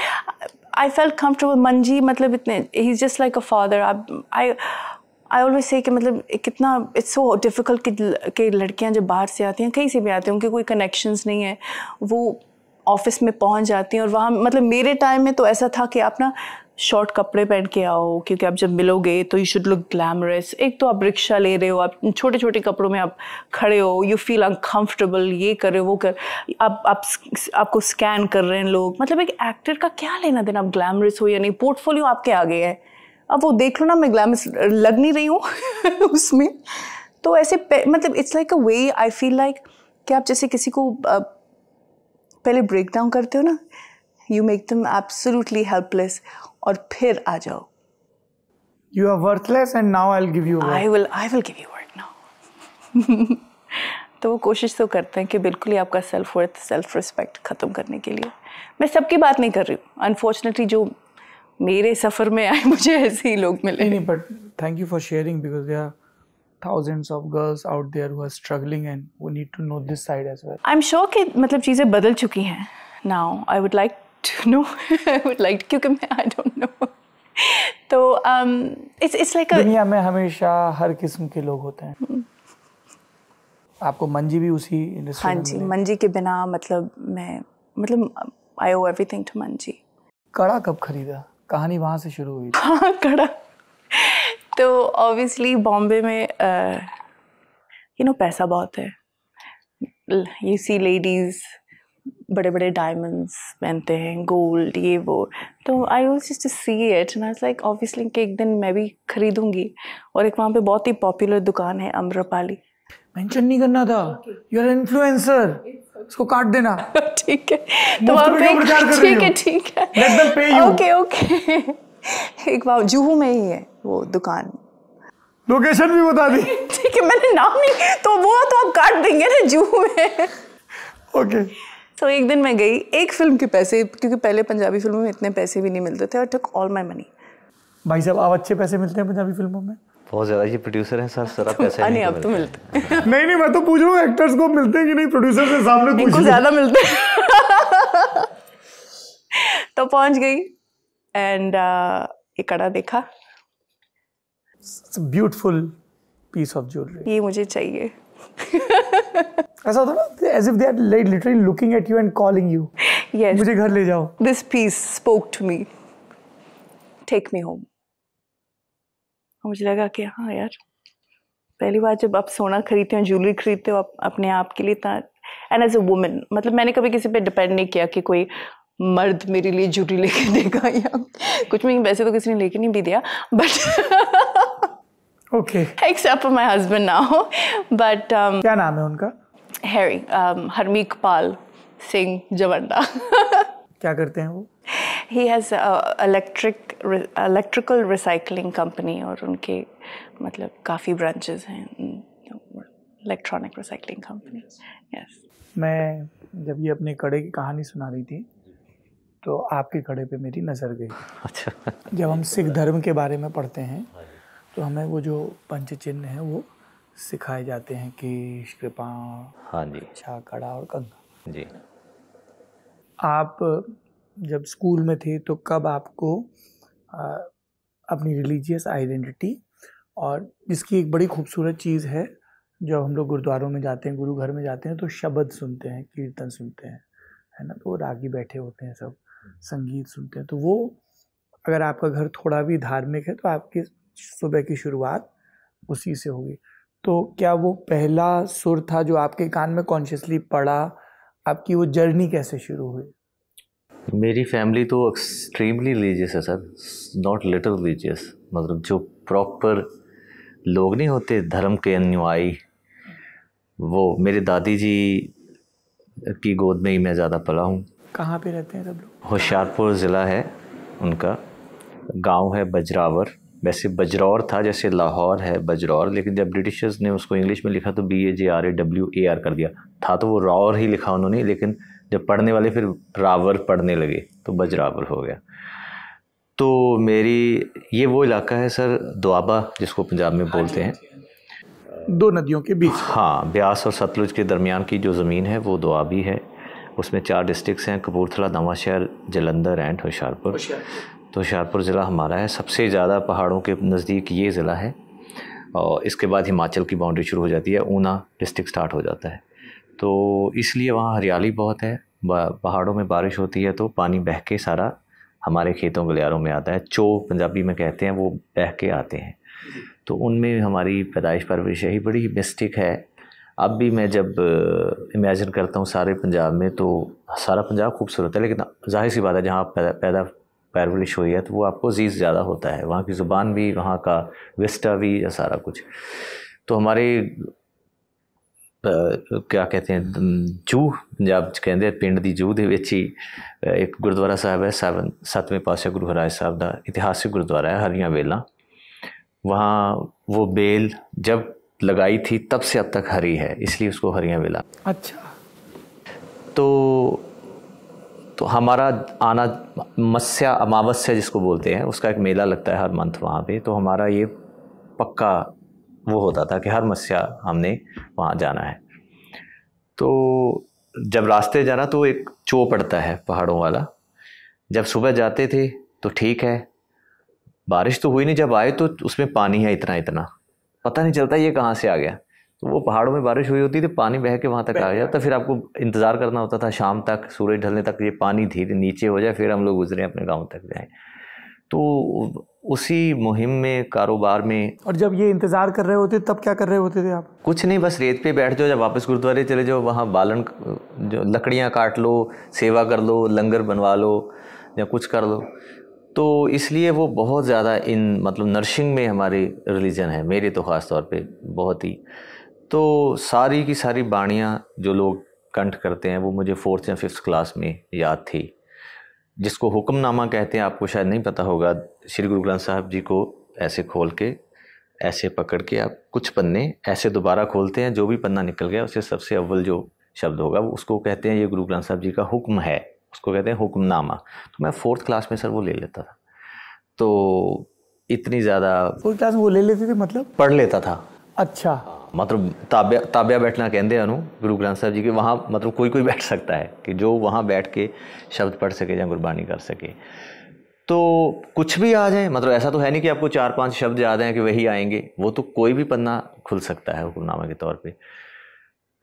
आई फेल कम्फर्टेबल मंजी मतलब इतने ही is just like a father I I always say कि मतलब कितना इट्स सो डिफ़िकल्ट कि कि लड़कियां जब बाहर से आती हैं कहीं से भी आती हैं उनके कोई कनेक्शंस नहीं है वो ऑफिस में पहुंच जाती हैं और वहाँ मतलब मेरे टाइम में तो ऐसा था कि आप ना शॉर्ट कपड़े पहन के आओ क्योंकि आप जब मिलोगे तो यू शुड लुक ग्लैमरस एक तो आप रिक्शा ले रहे हो आप छोटे छोटे कपड़ों में आप खड़े हो यू फील अनकम्फर्टेबल ये कर रहे हो वो कर आप आप आपको स्कैन कर रहे हैं लोग मतलब एक एक्टर का क्या लेना देना आप ग्लैमरस हो या नहीं पोर्टफोलियो आपके आगे है अब वो देख लो ना मैं ग्लैमरस लग नहीं रही हूँ उसमें तो ऐसे मतलब it's like a way I feel like कि आप जैसे किसी को पहले ब्रेक डाउन करते हो ना you make them absolutely helpless और फिर आ जाओ you are worthless and now I give you I will I will give you work now तो वो कोशिश तो करते हैं कि बिल्कुल ही आपका सेल्फ वर्थ सेल्फ रिस्पेक्ट ख़त्म करने के लिए मैं सबकी बात नहीं कर रही हूँ अनफॉर्चुनेटली जो मेरे सफ़र में आए मुझे ऐसे ही लोग मिले नहीं but thank you for sharing because they thousands of girls out there who are struggling and and need to know this side as well I am sure कि मतलब चीज़ें बदल चुकी हैं now I would like to know. I would like to, क्योंकि मैं आई डोंट नो तो इट्स इट्स लाइक दुनिया में हमेशा हर किस्म के लोग होते हैं हम्म। आपको मंजी भी उसी इंडस्ट्री हाँ जी मंजी के बिना मतलब मैं मतलब आई ओ एवरीथिंग टू मंजी कड़ा कब खरीदा कहानी वहाँ से शुरू हुई हाँ कड़ा तो ऑब्वियसली बॉम्बे में यू नो पैसा बहुत है यू सी लेडीज़ बड़े बड़े डायमंड्स पहनते हैं गोल्ड ये वो तो I was just see it and I like obviously कि एक दिन मैं भी खरीदूंगी और एक वहाँ पे बहुत ही पॉपुलर दुकान है अम्रपाली मेंशन नहीं करना था यू आर इन्फ्लुएंसर उसको काट देना ठीक है तो आप ठीक है ठीक है ओके ओके एक बार जूहू में ही है वो दुकान लोकेशन भी बता दी ठीक है मैंने नाम नहीं तो वो तो आप काट देंगे ना जूहू में ओके okay. तो एक दिन मैं गई एक फिल्म के पैसे क्योंकि पहले पंजाबी फिल्मों में इतने पैसे भी नहीं मिलते थे और टुक ऑल माई मनी भाई साहब आप अच्छे पैसे मिलते हैं पंजाबी फिल्मों में बहुत ज़्यादा ये प्रोड्यूसर हैं सर सर तो पैसे नहीं, अब तो, तो मिलते नहीं नहीं मैं तो पूछ रहा हूँ एक्टर्स को मिलते हैं कि नहीं प्रोड्यूसर के सामने इनको ज़्यादा मिलते तो पहुंच गई एंड ये कड़ा देखा ब्यूटीफुल पीस ऑफ ज्वेलरी ये मुझे चाहिए ऐसा होता ना as if they are like literally looking at you and calling you yes मुझे घर ले जाओ this piece spoke to me take me home मुझे लगा कि हाँ यार पहली बार जब आप सोना खरीदते हो ज्वेलरी खरीदते हो आप अपने आप के लिए एंड एज अ वुमेन मतलब मैंने कभी किसी पे डिपेंड नहीं किया कि कोई मर्द मेरे लिए ज्वेलरी लेके देगा या कुछ नहीं वैसे तो किसी ने लेके नहीं भी दिया but okay except for my husband now but क्या नाम है उनका हैरी हरमीक पाल सिंह जवंडा क्या करते हैं वो he has electric electrical recycling company और उनके मतलब काफ़ी ब्रांचेस हैं इलेक्ट्रॉनिक रिसाइकलिंग कंपनी यस मैं जब ये अपने कड़े की कहानी सुना रही थी तो आपके कड़े पे मेरी नज़र गई अच्छा जब हम सिख धर्म के बारे में पढ़ते हैं तो हमें वो जो पंच चिन्ह है वो सिखाए जाते हैं कि कृपा हाँ जी अच्छा कड़ा और कंगा जी आप जब स्कूल में थे तो कब आपको आ, अपनी रिलीजियस आइडेंटिटी और इसकी एक बड़ी खूबसूरत चीज़ है जब हम लोग गुरुद्वारों में जाते हैं गुरु घर में जाते हैं तो शब्द सुनते हैं कीर्तन सुनते हैं है ना तो रागी बैठे होते हैं सब संगीत सुनते हैं तो वो अगर आपका घर थोड़ा भी धार्मिक है तो आपकी सुबह की शुरुआत उसी से होगी तो क्या वो पहला सुर था जो आपके कान में कॉन्शियसली पड़ा आपकी वो जर्नी कैसे शुरू हुई मेरी फैमिली तो एक्सट्रीमली रिलीजियस है सर नॉट लिटल रिलीजियस मतलब जो प्रॉपर लोग नहीं होते धर्म के अनुयायी वो मेरे दादी जी की गोद में ही मैं ज़्यादा पला हूँ कहाँ पे रहते हैं सब लोग होशियारपुर ज़िला है उनका गांव है बजरावर वैसे बजरौर था जैसे लाहौर है बजरौर लेकिन जब ब्रिटिशर्स ने उसको इंग्लिश में लिखा तो B A J R A W A R कर दिया था तो वो रावर ही लिखा उन्होंने लेकिन जब पढ़ने वाले फिर रावर पढ़ने लगे तो बजरावर हो गया तो मेरी ये वो इलाका है सर दुआबा जिसको पंजाब में हाँ बोलते हैं हाँ हाँ दो नदियों के बीच हाँ ब्यास और सतलुज के दरमियान की जो ज़मीन है वो दुआबी है उसमें चार डिस्ट्रिक्स हैं कपूरथला नवाशहर जलंधर एंड होशियारपुर तो होशियारपुर ज़िला हमारा है सबसे ज़्यादा पहाड़ों के नज़दीक ये ज़िला है और इसके बाद हिमाचल की बाउंड्री शुरू हो जाती है ऊना डिस्ट्रिक्ट स्टार्ट हो जाता है तो इसलिए वहाँ हरियाली बहुत है पहाड़ों में बारिश होती है तो पानी बह के सारा हमारे खेतों गलियारों में आता है चो पंजाबी में कहते हैं वो बह के आते हैं तो उनमें हमारी पैदाइश परवरिश ही बड़ी मिस्टिक है अब भी मैं जब इमेजिन करता हूँ सारे पंजाब में तो सारा पंजाब खूबसूरत है लेकिन जाहिर सी बात है जहाँ पैदा पैदा पैरवलिश हुई है तो वो आपको जीज ज़्यादा होता है वहाँ की ज़ुबान भी वहाँ का विस्टा भी या सारा कुछ तो हमारे क्या कहते हैं जूह पंजाब कहें पिंड की जूह ਦੇ ਵਿੱਚ एक ਇੱਕ साहब है ਹੈ ਸਤਵੇਂ पातशाह गुरु हराज साहब का इतिहासिक गुरुद्वारा है हरिया वेलां वहाँ वो बेल जब लगाई थी तब से अब तक हरी है इसलिए उसको हरिया बेला अच्छा तो तो हमारा आना मत्स्या अमावस्या जिसको बोलते हैं उसका एक मेला लगता है हर मंथ वहाँ पे तो हमारा ये पक्का वो होता था कि हर मत्स्या हमने वहाँ जाना है तो जब रास्ते जाना तो एक चो पड़ता है पहाड़ों वाला जब सुबह जाते थे तो ठीक है बारिश तो हुई नहीं जब आए तो उसमें पानी है इतना इतना पता नहीं चलता ये कहाँ से आ गया तो वो पहाड़ों में बारिश हुई होती थी पानी बह के वहाँ तक आ जाता फिर आपको इंतज़ार करना होता था शाम तक सूरज ढलने तक ये पानी धीरे नीचे हो जाए फिर हम लोग गुजरें अपने गाँव तक जाएँ तो उसी मुहिम में कारोबार में और जब ये इंतज़ार कर रहे होते तब क्या कर रहे होते थे आप कुछ नहीं बस रेत पे बैठ जाओ जब वापस गुरुद्वारे चले जाओ वहाँ बालन जो लकड़ियाँ काट लो सेवा कर लो लंगर बनवा लो या कुछ कर लो तो इसलिए वो बहुत ज़्यादा इन मतलब नर्सिंग में हमारे रिलीजन है मेरे तो ख़ास तौर पे बहुत ही तो सारी की सारी बाणियाँ जो लोग कंठ करते हैं वो मुझे फोर्थ या फिफ्थ क्लास में याद थी जिसको हुक्मनामा कहते हैं आपको शायद नहीं पता होगा श्री गुरु ग्रंथ साहब जी को ऐसे खोल के ऐसे पकड़ के आप कुछ पन्ने ऐसे दोबारा खोलते हैं जो भी पन्ना निकल गया उसे सबसे अव्वल जो शब्द होगा वो उसको कहते हैं ये गुरु ग्रंथ साहब जी का हुक्म है उसको कहते हैं हुक्मनामा तो मैं फोर्थ क्लास में सर वो ले लेता था तो इतनी ज़्यादा फोर्थ क्लास में वो ले लेते थे मतलब पढ़ लेता था अच्छा मतलब ताब्या ताब्या बैठना कहें अनु गुरु ग्रंथ साहब जी के वहाँ मतलब कोई कोई बैठ सकता है कि जो वहाँ बैठ के शब्द पढ़ सके या गुरबानी कर सके तो कुछ भी आ जाए मतलब ऐसा तो है नहीं कि आपको चार पांच शब्द याद हैं कि वही आएंगे वो तो कोई भी पन्ना खुल सकता है हुक्मनामा के तौर पे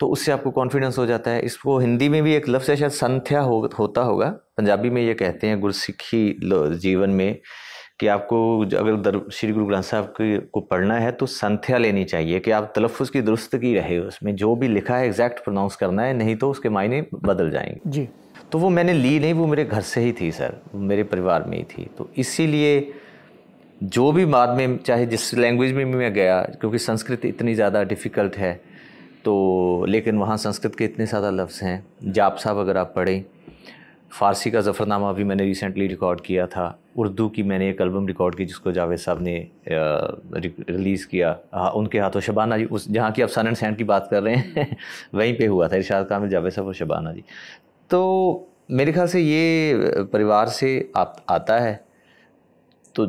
तो उससे आपको कॉन्फिडेंस हो जाता है इसको हिंदी में भी एक लफ्ज़ है शायद संथ्या हो, होता होगा पंजाबी में ये कहते हैं गुरसिखी जीवन में कि आपको अगर दर श्री गुरु ग्रंथ साहब के को पढ़ना है तो संथ्या लेनी चाहिए कि आप तलफ़ की दुरुस्तगी रहे उसमें जो भी लिखा है एग्जैक्ट प्रोनाउंस करना है नहीं तो उसके मायने बदल जाएंगे जी तो वो मैंने ली नहीं वो मेरे घर से ही थी सर मेरे परिवार में ही थी तो इसीलिए जो भी बाद में चाहे जिस लैंग्वेज में मैं गया क्योंकि संस्कृत इतनी ज़्यादा डिफ़िकल्ट है तो लेकिन वहाँ संस्कृत के इतने ज़्यादा लफ्ज़ हैं जाप साहब अगर आप पढ़ें फ़ारसी का जफ़रनामा भी मैंने रिसेंटली रिकॉर्ड किया था उर्दू की मैंने एक एल्बम रिकॉर्ड की जिसको जावेद साहब ने रिलीज़ किया हाँ उनके हाथों शबाना जी उस जहाँ की आप सन एंड सैंड की बात कर रहे हैं वहीं पे हुआ था इरशाद कामिल जावेद साहब और शबाना जी तो मेरे ख्याल से ये परिवार से आप आता है तो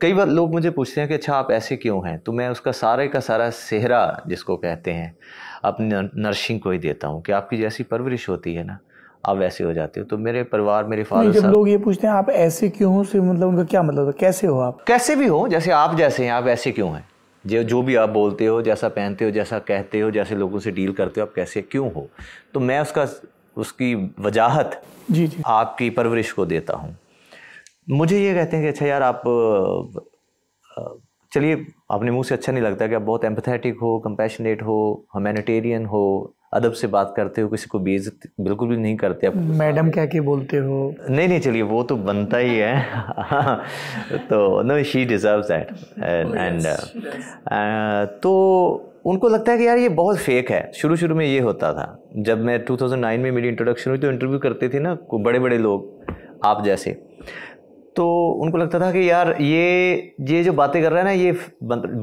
कई बार लोग मुझे पूछते हैं कि अच्छा आप ऐसे क्यों हैं तो मैं उसका सारे का सारा सेहरा जिसको कहते हैं अपनी नर्सिंग को ही देता हूँ कि आपकी जैसी परवरिश होती है ना आप वैसे हो जाते हो तो मेरे परिवार मेरे फादर जब लोग ये पूछते हैं आप ऐसे क्यों हो सिर्फ मतलब उनका क्या मतलब कैसे हो आप कैसे भी हो जैसे आप जैसे हैं आप ऐसे क्यों हैं जो जो भी आप बोलते हो जैसा पहनते हो जैसा कहते हो जैसे लोगों से डील करते हो आप कैसे क्यों हो तो मैं उसका उसकी वजाहत जी जी आपकी परवरिश को देता हूँ मुझे ये कहते हैं कि अच्छा यार आप चलिए अपने मुंह से अच्छा नहीं लगता कि आप बहुत एम्पथेटिक हो कंपैशनेट हो ह्यूमैनिटेरियन हो अदब से बात करते हो किसी को बेइज्जत बिल्कुल भी नहीं करते आप मैडम क्या के बोलते हो नहीं नहीं चलिए वो तो बनता ही है तो no she deserve that and तो उनको लगता है कि यार ये बहुत फेक है शुरू शुरू में ये होता था जब मैं 2009 में मेरी इंट्रोडक्शन हुई तो इंटरव्यू करते थे ना बड़े बड़े लोग आप जैसे तो उनको लगता था कि यार ये ये जो बातें कर रहा है ना ये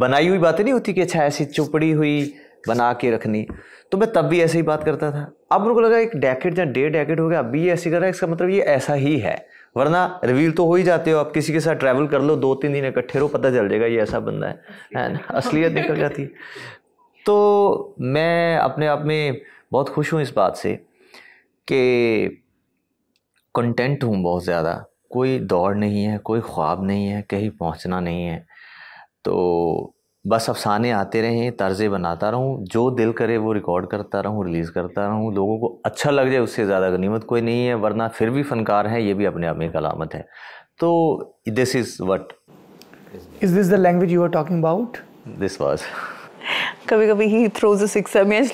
बनाई हुई बातें नहीं होती कि अच्छा ऐसी चुपड़ी हुई बना के रखनी तो मैं तब भी ऐसे ही बात करता था अब मेरे को लगा एक डैकेट या डेढ़ डैकेट हो गया अब भी ये ऐसे कर रहा है इसका मतलब ये ऐसा ही है वरना रिवील तो हो ही जाते हो आप किसी के साथ ट्रैवल कर लो दो तीन दिन इकट्ठे रहो पता चल जाएगा ये ऐसा बंदा है है ना असलियत निकल जाती है तो मैं अपने आप में बहुत खुश हूँ इस बात से कि कंटेंट हूँ बहुत ज़्यादा कोई दौड़ नहीं है कोई ख्वाब नहीं है कहीं पहुँचना नहीं है तो बस अफसाने आते रहें तर्ज़े बनाता रहूँ जो दिल करे वो रिकॉर्ड करता रहूँ रिलीज़ करता रहूँ लोगों को अच्छा लग जाए उससे ज़्यादा गनीमत कोई नहीं है वरना फिर भी फ़नकार हैं ये भी अपने आप में कलामत है तो this is what is this the language you are talking about this was कभी कभी ही थ्रोज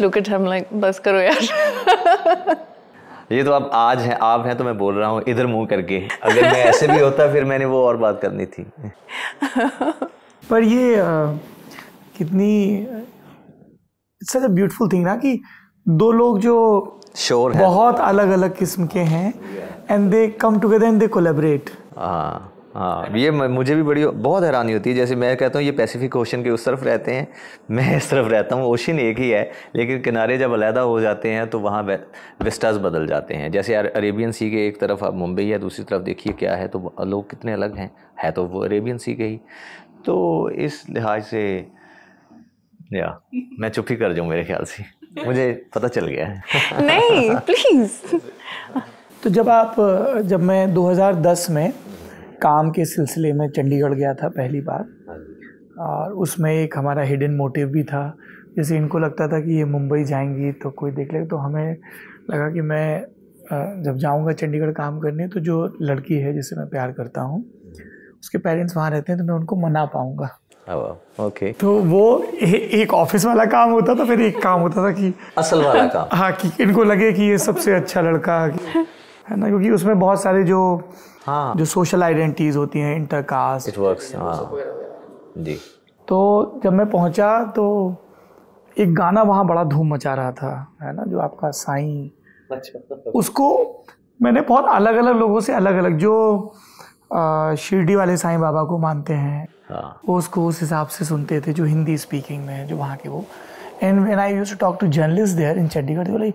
लुक एट हम लाइक बस करो यार ये तो आप आज हैं आप हैं तो मैं बोल रहा हूँ इधर मुंह करके अगर मैं ऐसे भी होता फिर मैंने वो और बात करनी थी पर ये कितनी it's such a beautiful thing ना कि दो लोग जो श्योर sure बहुत अलग अलग किस्म के हैं and they come together and they collaborate हाँ हाँ ये मुझे भी बड़ी बहुत हैरानी होती है जैसे मैं कहता हूँ ये पैसिफिक ओशन के उस तरफ रहते हैं मैं इस तरफ रहता हूँ ओशन एक ही है लेकिन किनारे जब अलहदा हो जाते हैं तो वहाँ विस्टास बदल जाते हैं जैसे अरेबियन सी के एक तरफ आप मुंबई है दूसरी तरफ देखिए क्या है तो लोग कितने अलग हैं है तो वो अरेबियन सी के ही तो इस लिहाज से या मैं चुप ही कर जाऊँ मेरे ख्याल से मुझे पता चल गया है नहीं प्लीज़ तो जब आप जब मैं 2010 में काम के सिलसिले में चंडीगढ़ गया था पहली बार और उसमें एक हमारा हिडन मोटिव भी था जैसे इनको लगता था कि ये मुंबई जाएंगी तो कोई देख लेगा तो हमें लगा कि मैं जब जाऊंगा चंडीगढ़ काम करने तो जो लड़की है जिसे मैं प्यार करता हूँ उसके पेरेंट्स वहाँ रहते हैं तो मैं उनको मना पाऊँगा ओके oh, तो वो ए, एक ऑफिस वाला काम होता था फिर एक काम होता था कि असल वाला काम हाँ कि इनको लगे कि ये सबसे अच्छा लड़का है ना क्योंकि उसमें बहुत सारे जो हाँ जो सोशल आइडेंटिटीज होती हैं इंटरकास्ट इट वर्क्स जी तो जब मैं पहुंचा तो एक गाना वहाँ बड़ा धूम मचा रहा था है ना जो आपका साई अच्छा उसको मैंने बहुत अलग अलग लोगों से अलग अलग जो शिरडी वाले साईं बाबा को मानते हैं हाँ। वो उसको उस हिसाब से सुनते थे जो हिंदी स्पीकिंग में जो वहाँ के वो and when I use to talk to journalist there in Chandigarh बोले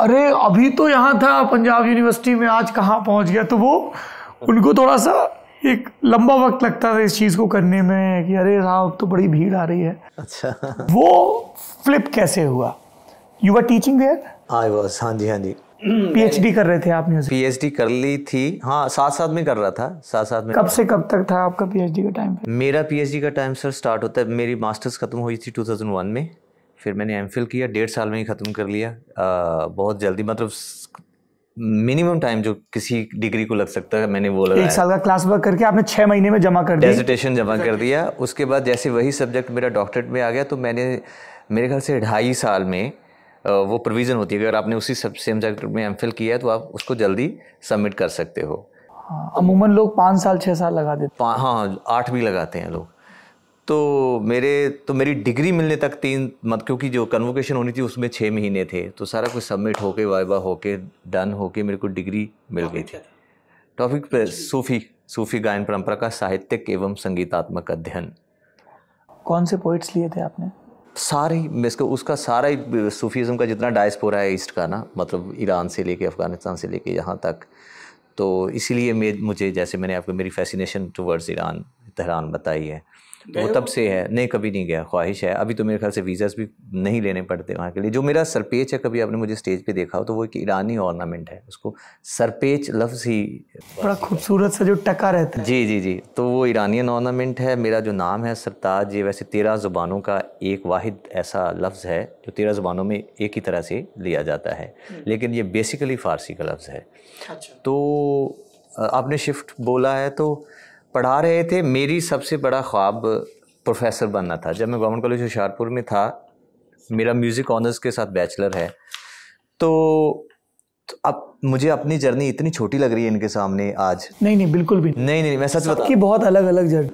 अरे अभी तो यहाँ था पंजाब यूनिवर्सिटी में आज कहाँ पहुँच गया तो वो उनको थोड़ा सा एक लंबा वक्त लगता था इस चीज़ को करने में कि अरे साहब तो बड़ी भीड़ आ रही है अच्छा वो फ्लिप कैसे हुआ you are teaching there I was हाँ जी हाँ जी पीएचडी कर रहे थे आप म्यूजिक पीएचडी कर ली थी हाँ साथ साथ में कर रहा था साथ साथ में कब से कब तक था आपका पीएचडी का टाइम मेरा पीएचडी का टाइम सर स्टार्ट होता है मेरी मास्टर्स खत्म हुई थी 2001 में फिर मैंने एम किया डेढ़ साल में ही ख़त्म कर लिया आ, बहुत जल्दी मतलब मिनिमम टाइम जो किसी डिग्री को लग सकता है मैंने वो लगाया एक साल का क्लास वर्क करके आपने छः महीने में जमा कर दिया डेजिटेशन जमा कर दिया उसके बाद जैसे वही सब्जेक्ट मेरा डॉक्टरेट में आ गया तो मैंने मेरे घर से ढाई साल में वो प्रोविज़न होती है अगर आपने उसी सब सेम सेक्टर में एम किया है तो आप उसको जल्दी सबमिट कर सकते हो हाँ, अमूमन लोग पाँच साल छः साल लगा देते हैं हाँ आठ भी लगाते हैं लोग तो मेरे तो मेरी डिग्री मिलने तक तीन मत क्योंकि जो कन्वोकेशन होनी थी उसमें छः महीने थे तो सारा कुछ सबमिट होके वाइवा होके डन होके मेरे को डिग्री मिल गई थी टॉपिक पर सूफी सूफी गायन परंपरा का साहित्यिक एवं संगीतात्मक अध्ययन कौन से पोइट्स लिए थे आपने सारे इसका उसका सारा ही सूफीज़म का जितना डायस्पोरा है ईस्ट का ना मतलब ईरान से लेके अफ़गानिस्तान से लेके यहाँ तक तो इसीलिए मुझे जैसे मैंने आपको मेरी फैसिनेशन टुवर्ड्स ईरान तहरान बताई है तो वो तब से है नहीं कभी नहीं गया ख्वाहिश है अभी तो मेरे ख्याल से वीज़ाज भी नहीं लेने पड़ते वहाँ के लिए जो मेरा सरपेच है कभी आपने मुझे स्टेज पे देखा हो तो वो एक ईरानी ऑर्नामेंट है उसको सरपेच लफ्ज़ ही बड़ा खूबसूरत सा जो टका रहता है जी जी जी तो वो ईरानियन ऑर्नामेंट है मेरा जो नाम है सरताज ये वैसे तेरह ज़ुबानों का एक वाहिद ऐसा लफ्ज़ है जो तेरह ज़ुबानों में एक ही तरह से लिया जाता है हम्म। लेकिन ये बेसिकली फ़ारसी का लफ्ज़ है अच्छा। तो आपने शिफ्ट बोला है तो पढ़ा रहे थे मेरी सबसे बड़ा ख्वाब प्रोफेसर बनना था जब मैं गवर्नमेंट कॉलेज होशियारपुर में था मेरा म्यूज़िक ऑनर्स के साथ बैचलर है तो, तो अब मुझे अपनी जर्नी इतनी छोटी लग रही है इनके सामने आज नहीं नहीं बिल्कुल भी नहीं नहीं, नहीं मैं सच बता की बहुत अलग अलग जर्नी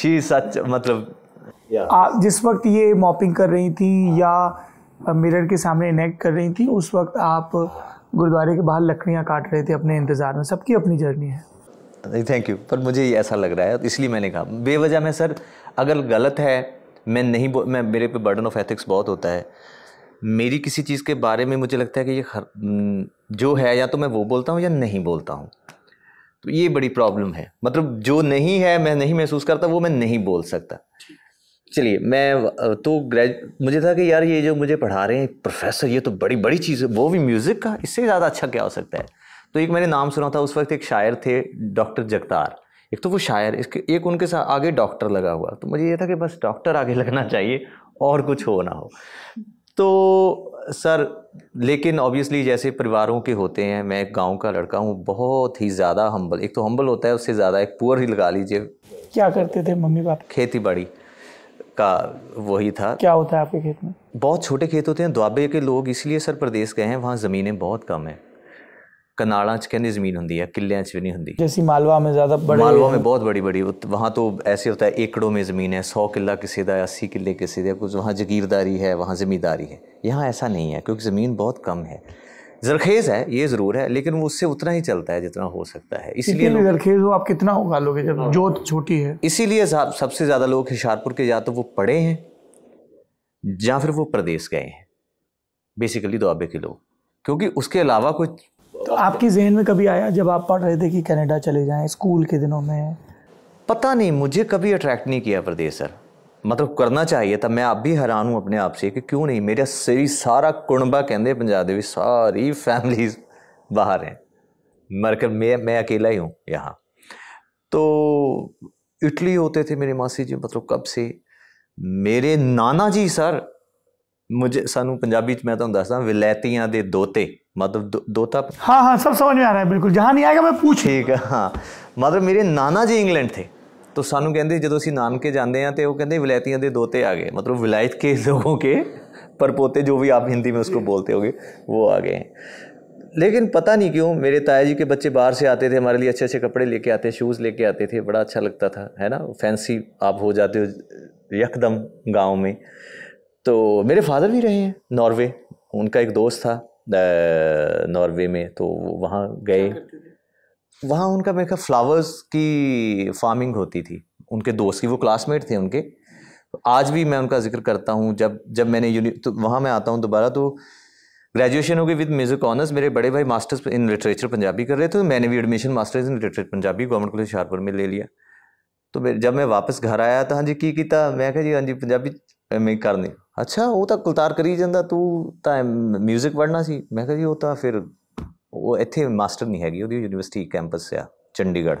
शी सच मतलब आप जिस वक्त ये मॉपिंग कर रही थी या मिरर के सामने इनेक्ट कर रही थी उस वक्त आप गुरुद्वारे के बाहर लकड़ियाँ काट रहे थे अपने इंतज़ार में सबकी अपनी जर्नी है नहीं थैंक यू पर मुझे ऐसा लग रहा है इसलिए मैंने कहा बेवजह मैं सर अगर गलत है मैं नहीं मैं मेरे पे बर्डन ऑफ एथिक्स बहुत होता है मेरी किसी चीज़ के बारे में मुझे लगता है कि ये खर, जो है या तो मैं वो बोलता हूँ या नहीं बोलता हूँ तो ये बड़ी प्रॉब्लम है मतलब जो नहीं है मैं नहीं महसूस करता वो मैं नहीं बोल सकता चलिए मैं तो ग्रेज मुझे था कि यार ये जो मुझे पढ़ा रहे हैं प्रोफेसर ये तो बड़ी बड़ी चीज़ है वो भी म्यूज़िक का इससे ज़्यादा अच्छा क्या हो सकता है तो एक मैंने नाम सुना था उस वक्त एक शायर थे डॉक्टर जगतार एक तो वो शायर इसके एक उनके साथ आगे डॉक्टर लगा हुआ तो मुझे ये था कि बस डॉक्टर आगे लगना चाहिए और कुछ हो ना हो तो सर लेकिन ऑब्वियसली जैसे परिवारों के होते हैं मैं एक गांव का लड़का हूँ बहुत ही ज़्यादा हम्बल एक तो हम्बल होता है उससे ज़्यादा एक पुअर ही लगा लीजिए क्या करते थे मम्मी पापा खेती बाड़ी का वही था क्या होता है आपके खेत में बहुत छोटे खेत होते हैं दुआबे के लोग इसलिए सर प्रदेश गए हैं वहाँ ज़मीनें बहुत कम हैं कनाड़ा च कहने ज़मीन होंगी है किलिया च भी नहीं होंगी जैसे मालवा में ज़्यादा बड़े मालवा में बहुत बड़ी बड़ी वहाँ तो ऐसे होता है एकड़ों में ज़मीन है सौ किला किसी का अस्सी किले किसी का कुछ वहाँ जगीरदारी है वहाँ ज़मींदारी है यहाँ ऐसा नहीं है क्योंकि ज़मीन बहुत कम है जरखेज़ है ये ज़रूर है लेकिन वो उससे उतना ही चलता है जितना हो सकता है इसीलिए जरखेज़ हो आप कितना होगा लोग जब हाँ। छोटी है इसीलिए सबसे ज़्यादा लोग हिशारपुर के या तो वो पड़े हैं या फिर वो प्रदेश गए हैं बेसिकली दुआबे तो के लोग क्योंकि उसके अलावा कोई तो आपके जहन में कभी आया जब आप पढ़ रहे थे कि कनाडा चले जाएं स्कूल के दिनों में पता नहीं मुझे कभी अट्रैक्ट नहीं किया प्रदेश सर मतलब करना चाहिए था मैं आप भी हैरान हूँ अपने आप से कि क्यों नहीं मेरा सही सारा कुणबा कहते पंजाब भी सारी फैमिली बाहर हैं मरकर मैं मैं अकेला ही हूँ यहाँ तो इटली होते थे मेरे मासी जी मतलब कब से मेरे नाना जी सर मुझे सानू पंजाबी मैं ਤੁਹਾਨੂੰ दसदा ਵਿਲੈਤੀਆਂ ਦੇ मतलब दो दो हाँ हाँ सब समझ में आ ਰਿਹਾ ਬਿਲਕੁਲ बिल्कुल जहाँ नहीं आएगा मैं ਠੀਕ ਹੈ ਹਾਂ ਮਤਲਬ ਮੇਰੇ ਨਾਨਾ ਜੀ ਇੰਗਲੈਂਡ ਥੇ ਤੋ ਸਾਨੂੰ ਕਹਿੰਦੇ ਜਦੋਂ ਅਸੀਂ ਨਾਨਕੇ ਜਾਂਦੇ ਆ ਤੇ ਉਹ ਕਹਿੰਦੇ ਵਿਲੈਤੀਆਂ ਦੇ ਦੋਤੇ ਆ ਗਏ ਮਤਲਬ ਵਿਲਾਇਤ ਕੇ ਲੋਗों के परपोते जो भी आप हिंदी में उसको बोलते होगे वो आ गए हैं लेकिन पता नहीं क्यों मेरे ताया जी के बच्चे बाहर से आते थे हमारे लिए अच्छे अच्छे कपड़े लेके आते शूज़ लेके आते थे बड़ा अच्छा लगता था है ना फैंसी आप हो जाते हो यकदम गाँव में तो मेरे फादर भी रहे हैं नॉर्वे उनका एक दोस्त था नॉर्वे में तो वहाँ गए वहाँ उनका मेरे फ्लावर्स की फार्मिंग होती थी उनके दोस्त की वो क्लासमेट थे उनके आज भी मैं उनका जिक्र करता हूँ जब जब मैंने यूनि तो वहाँ मैं आता हूँ दोबारा तो ग्रेजुएशन हो गई विद म्यूज़िक ऑनर्स मेरे बड़े भाई मास्टर्स इन लिटरेचर पंजाबी कर रहे थे तो मैंने भी admission masters in literature Punjabi government college Shahpur में ले लिया तो जब मैं वापस घर आया तो हाँ जी की किया मैं कहा जी हाँ जी पंजाबी ਐਵੇਂ ਕਰਨੀ ਅੱਛਾ ਉਹ ਤਾਂ ਕੁਲਤਾਰ ਕਰੀ ਜਾਂਦਾ ਤੂੰ ਤਾਂ 뮤직 ਪੜਨਾ ਸੀ ਮੈਂ ਕਿਹਾ ਜੀ ਉਹ ਤਾਂ ਫਿਰ ਉਹ ਇੱਥੇ ਮਾਸਟਰ ਨਹੀਂ ਹੈਗੀ ਉਹਦੀ ਯੂਨੀਵਰਸਿਟੀ ਕੈਂਪਸ ਆ ਚੰਡੀਗੜ੍ਹ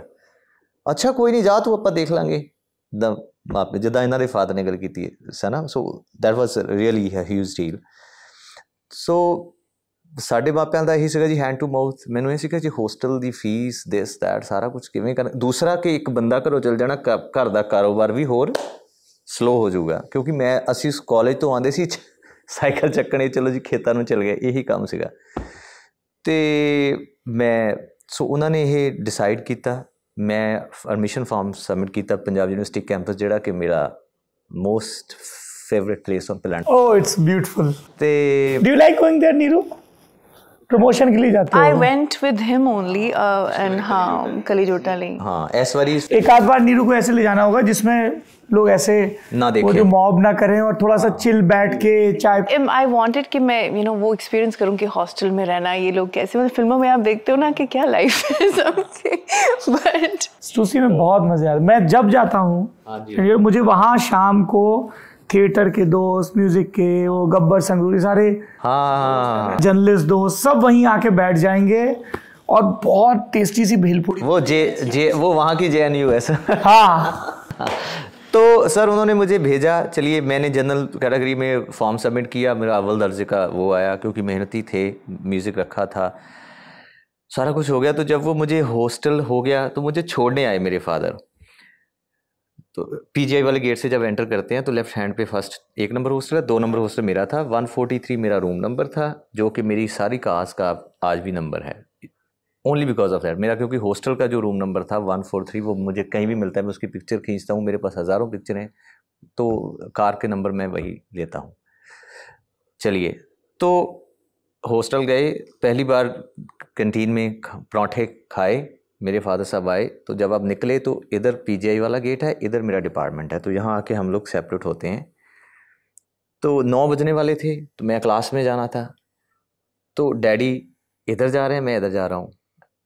ਅੱਛਾ ਕੋਈ ਨਹੀਂ ਜਾ ਤੂੰ ਆਪਾਂ ਦੇਖ ਲਾਂਗੇ ਦਾ ਮਾਪੇ ਜਦਾਂ ਇਹਨਾਂ ਦੇ ਫਾਦਰ ਨੇ ਗੱਲ ਕੀਤੀ ਹੈ ਨਾ so that was really a huge deal so ਸਾਡੇ ਮਾਪਿਆਂ ਦਾ ਇਹੀ ਸੀਗਾ ਜੀ ਹੈਂਡ ਟੂ ਮਾਊਥ ਮੈਨੂੰ ਇਹ ਸੀਗਾ ਜੀ ਹੋਸਟਲ ਦੀ ਫੀਸ ਦਿਸ ਦੈਟ ਸਾਰਾ ਕੁਝ ਕਿਵੇਂ ਕਰ ਦੂਸਰਾ ਕਿ ਇੱਕ ਬੰਦਾ ਘਰੋਂ ਚਲ ਜਾਣਾ ਘਰ ਦਾ ਕਾਰੋਬਾਰ ਵੀ ਹੋਰ ਸਲੋ ਹੋ ਜਾਊਗਾ ਕਿਉਂਕਿ ਮੈਂ ਅਸੀਂ ਕਾਲਜ ਤੋਂ ਆਂਦੇ ਸੀ ਸਾਈਕਲ ਚੱਕਣੇ ਚਲੋ ਜੀ ਖੇਤਾਂ ਨੂੰ ਚਲ ਗਏ ਇਹੀ ਕੰਮ ਸੀਗਾ ਤੇ ਮੈਂ ਸੋ ਉਹਨਾਂ ਨੇ ਇਹ ਡਿਸਾਈਡ ਕੀਤਾ ਮੈਂ ਪਰਮਿਸ਼ਨ ਫਾਰਮ ਸਬਮਿਟ ਕੀਤਾ ਪੰਜਾਬ ਯੂਨੀਵਰਸਿਟੀ ਕੈਂਪਸ ਜਿਹੜਾ ਕਿ ਮੇਰਾ most favourite place on planet oh it's beautiful ਤੇ do you like going there Neeru promotion के लिए जाते I went with him only and हाँ कली जोटा ली हाँ एक आध बार नीरू को ऐसे ले जाना होगा जिसमें लोग ऐसे ना देखें वो जो मॉब ना करें और थोड़ा सा चिल हाँ। बैठ के चाय आई वांटेड कि मैं यू you नो know, वो एक्सपीरियंस करूं कि हॉस्टल में रहना ये लोग कैसे मतलब फिल्मों में आप देखते हो ना कि क्या लाइफ है सबकी बट में बहुत मजा आता मैं जब जाता हूँ हाँ मुझे वहाँ शाम को थिएटर के दोस्त म्यूजिक के वो गब्बर संगरूरी सारे हाँ जर्नलिस्ट हाँ, हाँ। दोस्त सब वहीं आके बैठ जाएंगे और बहुत टेस्टी सी भेलपुरी वो जे जे वो वहाँ की जे एन यू है हाँ तो सर उन्होंने मुझे भेजा चलिए मैंने जनरल कैटेगरी में फॉर्म सबमिट किया मेरा अव्वल दर्जे का वो आया क्योंकि मेहनती थे म्यूज़िक रखा था सारा कुछ हो गया तो जब वो मुझे हॉस्टल हो गया तो मुझे छोड़ने आए मेरे फादर तो पीजीआई वाले गेट से जब एंटर करते हैं तो लेफ्ट हैंड पे फर्स्ट एक नंबर हॉस्टल है दो नंबर हॉस्टल मेरा था 143 मेरा रूम नंबर था जो कि मेरी सारी कास का आज भी नंबर है ओनली बिकॉज ऑफ दैट मेरा क्योंकि हॉस्टल का जो रूम नंबर था 143 वो मुझे कहीं भी मिलता है मैं उसकी पिक्चर खींचता हूँ मेरे पास हज़ारों पिक्चर हैं तो कार के नंबर मैं वही लेता हूँ चलिए तो हॉस्टल गए पहली बार कैंटीन में परौठे खाए मेरे फादर साहब आए तो जब आप निकले तो इधर पीजीआई वाला गेट है इधर मेरा डिपार्टमेंट है तो यहाँ आके हम लोग सेपरेट होते हैं तो नौ बजने वाले थे तो मैं क्लास में जाना था तो डैडी इधर जा रहे हैं मैं इधर जा रहा हूँ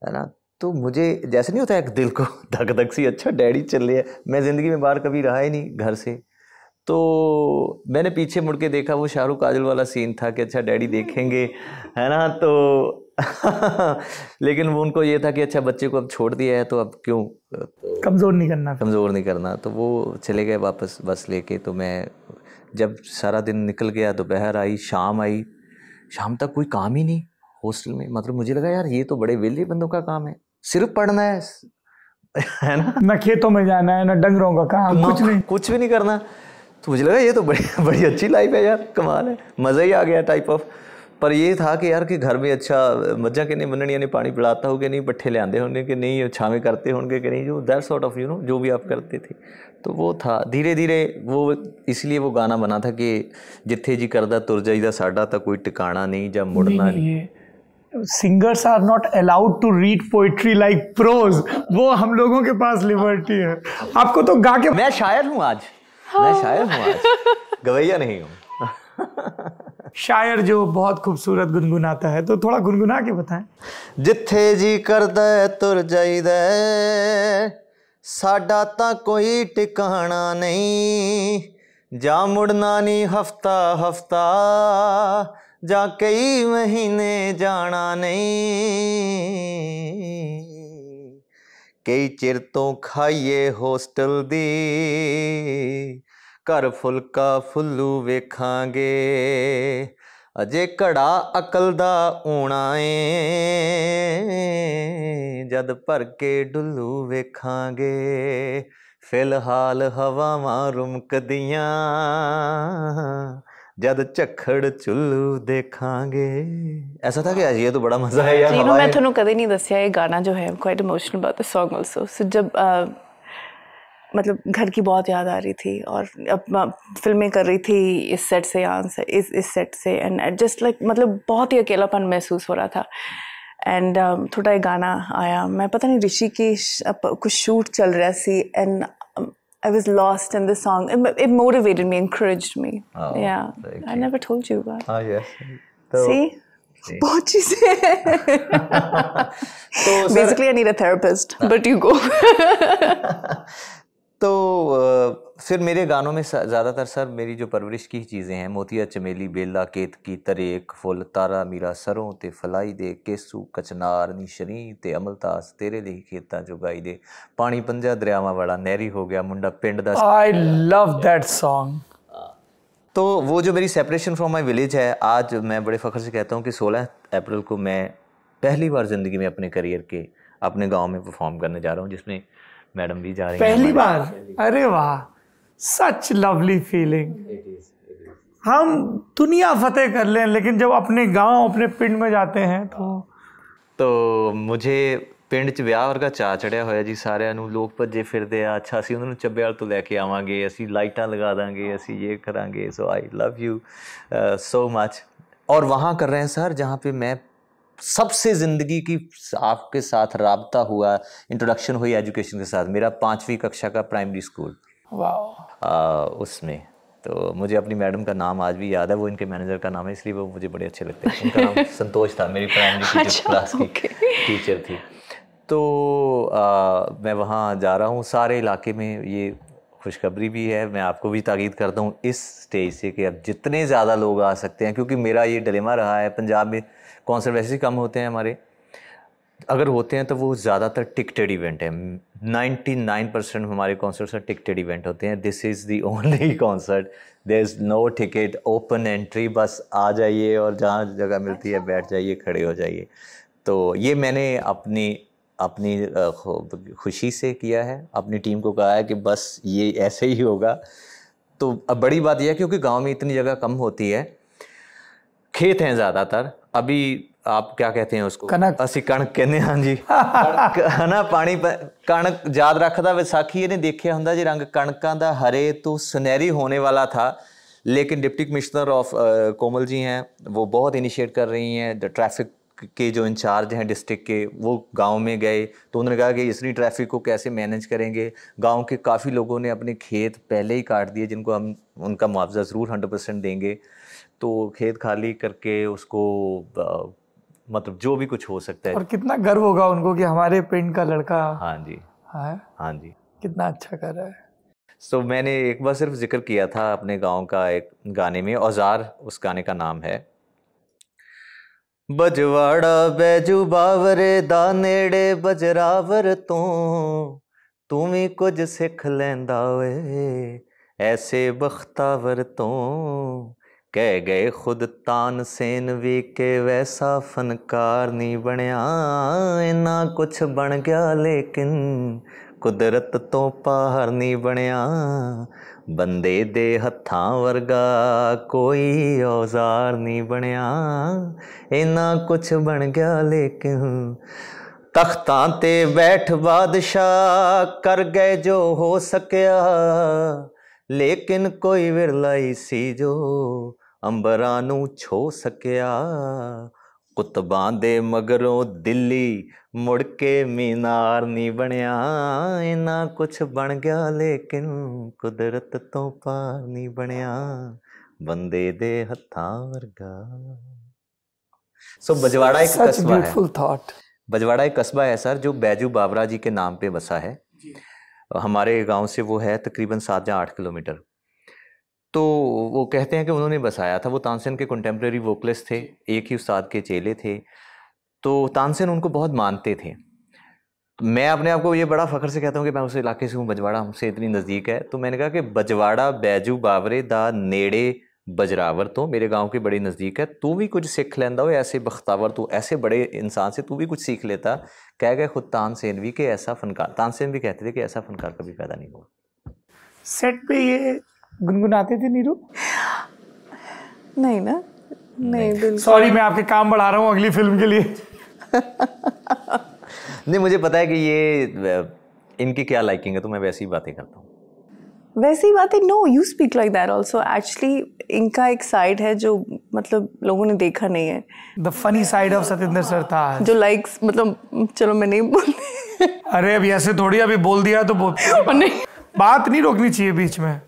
है ना तो मुझे जैसे नहीं होता एक दिल को धक धक सी अच्छा डैडी चल रही है मैं ज़िंदगी में बाहर कभी रहा ही नहीं घर से तो मैंने पीछे मुड़ के देखा वो शाहरुख काजल वाला सीन था कि अच्छा डैडी देखेंगे है ना तो लेकिन वो उनको ये था कि अच्छा बच्चे को अब छोड़ दिया है तो अब क्यों तो कमज़ोर नहीं करना कमज़ोर नहीं करना तो वो चले गए वापस बस लेके तो मैं जब सारा दिन निकल गया दोपहर आई शाम आई शाम तक कोई काम ही नहीं हॉस्टल में मतलब मुझे लगा यार ये तो बड़े वेले बंदों का काम है सिर्फ पढ़ना है है ना ना खेतों में जाना है ना डंगरों का काम कुछ नहीं कुछ भी नहीं करना तो मुझे लगा ये तो बड़ी बड़ी अच्छी लाइफ है यार कमाल है मज़ा ही आ गया टाइप ऑफ पर यह था कि यार कि घर में अच्छा मझा के नहीं बननिया ने पानी पिलाता हो कि नहीं पट्ठे ले आते होंगे कि नहीं छावे करते होंगे कि नहीं जो that sort of you know जो भी आप करते थे तो वो था धीरे धीरे वो इसलिए वो गाना बना था कि जिथे जी करता तुर जाईदा साडा तो कोई टिकाना नहीं या मुड़ना नहीं, singers are not allowed to read poetry like prose वो हम लोगों के पास लिबर्टी है आपको तो गा के मैं शायर हूँ आज मैं हाँ। शायर हूँ आज गवैया नहीं हूँ शायर जो बहुत खूबसूरत गुनगुनाता है तो थोड़ा गुनगुना के बताएं जिथे जी कर तुर जाई दे साडा तो कोई टिकाणा नहीं जा मुड़ना नहीं हफ्ता हफ्ता जा कई महीने जाना नहीं कई चिर तो खाइए होस्टल दी ਘਰ ਫੁਲਕਾ ਫੁੱਲੂ ਵੇਖਾਂਗੇ ਅਜੇ ਘੜਾ ਅਕਲ ਦਾ ਓਣਾ ਏ ਜਦ ਭਰ ਕੇ ਡੁੱਲੂ ਵੇਖਾਂਗੇ ਫਿਲਹਾਲ ਹਵਾਵਾਂ ਰੁਮਕਦੀਆਂ ਜਦ ਝਖੜ ਚੁੱਲੂ ਦੇਖਾਂਗੇ ਐਸਾ ਤਾਂ ਕਿ ਅੱਜ ਇਹ ਤਾਂ ਬੜਾ ਮਜ਼ਾ ਹੈ ਯਾਰ ਜੀ ਨੂੰ ਮੈਂ ਤੁਹਾਨੂੰ ਕਦੇ ਨਹੀਂ ਦੱਸਿਆ ਇਹ ਗਾਣਾ ਜੋ ਹੈ quite emotional about the song also so ਜਬ मतलब घर की बहुत याद आ रही थी और अब फिल्में कर रही थी इस सेट से यहाँ से इस इस सेट से एंड जस्ट लाइक मतलब बहुत ही अकेलापन महसूस हो रहा था एंड um, थोड़ा एक गाना आया मैं पता नहीं ऋषि की कुछ शूट चल रहा सी and I was lost in the song it motivated me increase me yeah I never told you see बहुत चीजें तो basically I need a therapist but you go तो फिर मेरे गानों में ज़्यादातर सर मेरी जो परवरिश की चीज़ें हैं मोतिया चमेली बेला केत की तरेक फुल तारा मीरा सरों ते फलाई दे केसू कचनार नी शरी ते अमलतास तेरे ਲਈ खेत जो गाई दे पानी पंजा दरियावा ਨਹਿਰੀ नहरी हो गया मुंडा पिंड आई लव दैट सॉन्ग तो वो जो मेरी सेपरेशन फ्रॉम माय विलेज है आज मैं बड़े फ़ख्र से कहता हूँ कि 16 अप्रैल को मैं पहली बार ज़िंदगी में अपने करियर के अपने गांव में परफॉर्म करने जा रहा हूँ जिसमें मैडम भी जा रही पहली बार अरे वाह सच लवली फीलिंग हम दुनिया फतेह कर लें लेकिन जब अपने गांव अपने पिंड में जाते हैं तो तो ਮੁਝੇ ਪਿੰਡ 'ਚ ਵਿਆਹ ਵਰਗਾ ਚਾਹ ਚੜਿਆ ਹੋਇਆ ਜੀ ਸਾਰਿਆਂ ਨੂੰ ਲੋਕ ਭੱਜੇ ਫਿਰਦੇ ਆ ਅੱਛਾ ਅਸੀਂ ਉਹਨਾਂ ਨੂੰ ਚੱਬੇਵਾਲ ਤੋਂ ਲੈ ਕੇ ਆਵਾਂਗੇ ਅਸੀਂ ਲਾਈਟਾਂ ਲਗਾ ਦਾਂਗੇ ਅਸੀਂ ਇਹ ਕਰਾਂਗੇ ਸੋ ਆਈ ਲਵ ਯੂ ਸੋ ਮਚ और वहाँ कर रहे हैं सर जहाँ पे मैं सबसे ज़िंदगी की आपके साथ रबता हुआ इंट्रोडक्शन हुई एजुकेशन के साथ मेरा पाँचवीं कक्षा का प्राइमरी स्कूल उसमें तो मुझे अपनी मैडम का नाम आज भी याद है वो इनके मैनेजर का नाम है इसलिए वो मुझे बड़े अच्छे लगते हैं उनका नाम संतोष था मेरी प्राइमरी अच्छा, क्लास की टीचर थी तो आ, मैं वहाँ जा रहा हूँ सारे इलाके में ये खुशखबरी भी है मैं आपको भी ताकीद करता हूँ इस स्टेज से कि अब जितने ज़्यादा लोग आ सकते हैं क्योंकि मेरा ये डिलेमा रहा है पंजाब में ही कम होते हैं हमारे अगर होते हैं तो वो ज़्यादातर टिकटेड इवेंट है 99 परसेंट हमारे कॉन्सर्ट्स में टिकटेड इवेंट होते हैं this is the only concert there is no ticket open entry बस आ जाइए और जहाँ जगह मिलती है बैठ जाइए खड़े हो जाइए तो ये मैंने अपनी अपनी खुशी से किया है अपनी टीम को कहा है कि बस ये ऐसे ही होगा तो अब बड़ी बात यह है क्योंकि गांव में इतनी जगह कम होती है खेत हैं ज़्यादातर अभी आप क्या कहते हैं उसको कनक असि कणक कहने हाँ जी है ना पानी कणक याद रखता विसाखी ने ਇਹਨੇ होंगे जी रंग कणक हरे तो सुनहरी होने वाला था लेकिन deputy commissioner of Komal ji हैं वो बहुत इनिशिएट कर रही हैं द ट्रैफिक के जो इंचार्ज हैं डिस्ट्रिक्ट के वो गांव में गए तो उन्होंने कहा कि इसनी ट्रैफिक को कैसे मैनेज करेंगे गांव के काफ़ी लोगों ने अपने खेत पहले ही काट दिए जिनको हम उनका मुआवजा ज़रूर हंड्रेड परसेंट देंगे तो खेत खाली करके उसको मतलब जो भी कुछ हो सकता है और कितना गर्व होगा उनको कि हमारे पिंड का लड़का हाँ जी हाँ हाँ जी कितना अच्छा कर रहा है सो so, मैंने एक बार सिर्फ जिक्र किया था अपने गांव का एक गाने में औजार उस गाने का नाम है बजवाड़ा बैजू बावरे दानेड़े बजरावर तो तू भी कुछ सिख लेंदा वे ऐसे बख्तावर तो कह गए खुद तान सेन वी के वैसा फनकार नहीं बनया इना कुछ बन गया लेकिन कुदरत तो पार नहीं बनया बंदे दे हथा वर्गा कोई औजार नहीं बनया इना कुछ बन गया लेकिन तख्तां ते बैठ बादशाह कर गए जो हो सकया लेकिन कोई विरलाई सी जो ਅੰਬਰਾਂ ਨੂੰ ਛੋ ਸਕਿਆ ਕੁਤਬਾਂ ਦੇ ਮਗਰੋਂ ਦਿੱਲੀ ਮੁੜ ਕੇ ਮੀਨਾਰ ਨਹੀਂ ਬਣਿਆ ਇਨਾ ਕੁਛ ਬਣ ਗਿਆ ਲੇਕਿਨ ਕੁਦਰਤ ਤੋਂ ਪਾਰ ਨਹੀਂ ਬਣਿਆ ਬੰਦੇ ਦੇ ਹੱਥਾਂ ਵਰਗਾ सो बजवाड़ा एक कस्बा है थॉट बजवाड़ा एक कस्बा है सर जो बैजू बाबरा जी के नाम पे बसा है हमारे गांव से वो है तकरीबन सात या आठ किलोमीटर तो वो कहते हैं कि उन्होंने बसाया था वो तानसेन के कंटेम्प्रेरी वोकलिस्ट थे एक ही उस्ताद के चेले थे तो तानसेन उनको बहुत मानते थे तो मैं अपने आप को ये बड़ा फ़ख्र से कहता हूँ कि मैं उस इलाके से हूँ बजवाड़ा हमसे इतनी नज़दीक है तो मैंने कहा कि बजवाड़ा बैजू बावरे दा नेड़े बजरावर तो मेरे गांव के बड़े नज़दीक है तू भी कुछ सीख लेंदा हो ऐसे बख्तावर तो ऐसे बड़े इंसान से तू भी कुछ सीख लेता कह गए खुद तानसेन भी कि ऐसा फ़नकार तानसेन भी कहते थे कि ऐसा फ़नकार कभी पैदा नहीं हुआ सेट पे ये गुनगुनाते थे नीरू नहीं ना नहीं, बिल्कुल सॉरी मैं आपके काम बढ़ा रहा हूँ अगली फिल्म के लिए नहीं मुझे पता है कि ये इनकी क्या लाइकिंग है तो मैं वैसी बातें करता हूँ वैसी बातें no you speak like that also actually इनका एक साइड है जो मतलब लोगों ने देखा नहीं है the funny side of Satinder Sartaaj जो लाइक्स मतलब चलो मैं नहीं बोलती अरे अभी ऐसे थोड़ी अभी बोल दिया तो बोल नहीं बात नहीं रोकनी चाहिए बीच में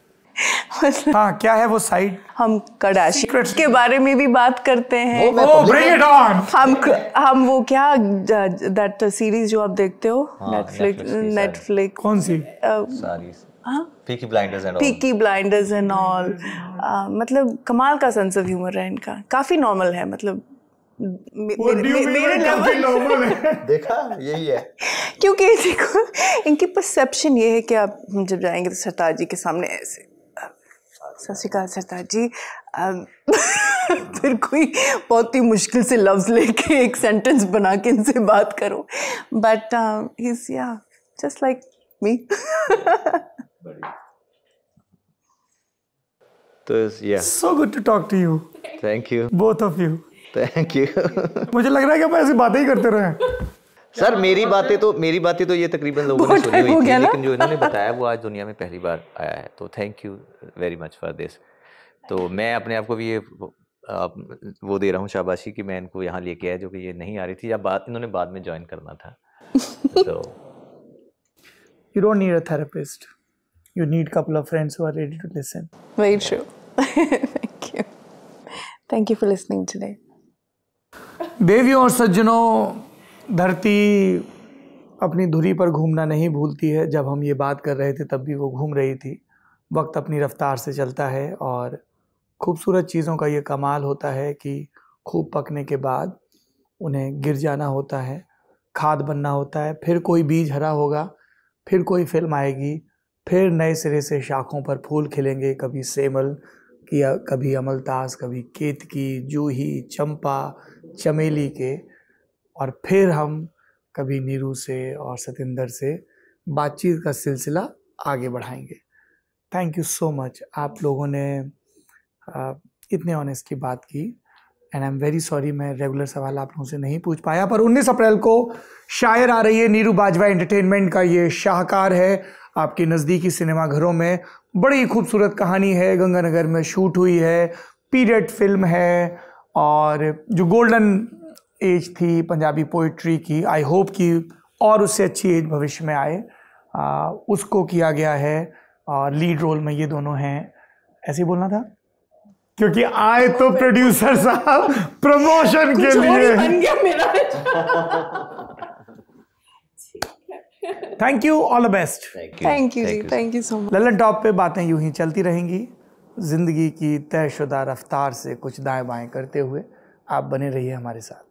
हाँ क्या है वो साइड हम कडाशी के बारे में भी बात करते हैं वो, वो ब्रिंग इट ऑन हम हम वो क्या दैट सीरीज जो आप देखते हो नेटफ्लिक्स हाँ, नेटफ्लिक्स कौन सी पीकी ब्लाइंडर्स एंड ऑल मतलब कमाल का सेंस ऑफ ह्यूमर है इनका काफी नॉर्मल है मतलब मेरे लेवल देखा यही है क्योंकि इनकी परसेप्शन ये है कि आप जब जाएंगे तो सरताजी के सामने ऐसे सत श्रीकाल सरताज जी फिर कोई बहुत ही मुश्किल से लफ्ज़ लेके एक सेंटेंस बना के इनसे बात करो but is yeah just like me तो yeah so good to talk to you thank you both of you thank you मुझे लग रहा है कि हम ऐसी बातें ही करते रहे सर मेरी बातें तो मेरी बातें तो ये तकरीबन लोगों ने सुनी हुई थी लेकिन जो इन्होंने बताया वो आज दुनिया में पहली बार आया है तो thank you very much for this तो मैं अपने आप को भी ये वो दे रहा हूँ शाबाशी कि मैं इनको यहाँ लेके आया जो कि ये नहीं आ रही थी या बात इन्होंने बाद में ज्वाइन करना था तो you don't need a therapist you need couple of friends who are ready to listen very true thank you thank you for listening today देवियों और सज्जनों धरती अपनी धुरी पर घूमना नहीं भूलती है जब हम ये बात कर रहे थे तब भी वो घूम रही थी वक्त अपनी रफ़्तार से चलता है और खूबसूरत चीज़ों का ये कमाल होता है कि खूब पकने के बाद उन्हें गिर जाना होता है खाद बनना होता है फिर कोई बीज हरा होगा फिर कोई फिल्म आएगी फिर नए सिरे से शाखों पर फूल खिलेंगे कभी सेमल किया कभी अमलतास कभी केतकी जूही चंपा चमेली के और फिर हम कभी नीरू से और सतेंद्र से बातचीत का सिलसिला आगे बढ़ाएंगे थैंक यू सो मच आप लोगों ने इतने ऑनेस्ट की बात की and I am very sorry मैं रेगुलर सवाल आप लोगों से नहीं पूछ पाया पर 19 अप्रैल को शायर आ रही है नीरू बाजवा एंटरटेनमेंट का ये शाहकार है आपके नज़दीकी सिनेमाघरों में बड़ी खूबसूरत कहानी है गंगानगर में शूट हुई है पीरियड फिल्म है और जो गोल्डन एज थी पंजाबी पोइट्री की आई होप की और उससे अच्छी एज भविष्य में आए आ, उसको किया गया है और लीड रोल में ये दोनों हैं ऐसे ही बोलना था क्योंकि आए तो प्रोड्यूसर साहब प्रमोशन के लिए thank you all the best thank you thank you so much Lallantop पे बातें यूं ही चलती रहेंगी जिंदगी की तयशुदा रफ्तार से कुछ दाएं बाएं करते हुए आप बने रहिए हमारे साथ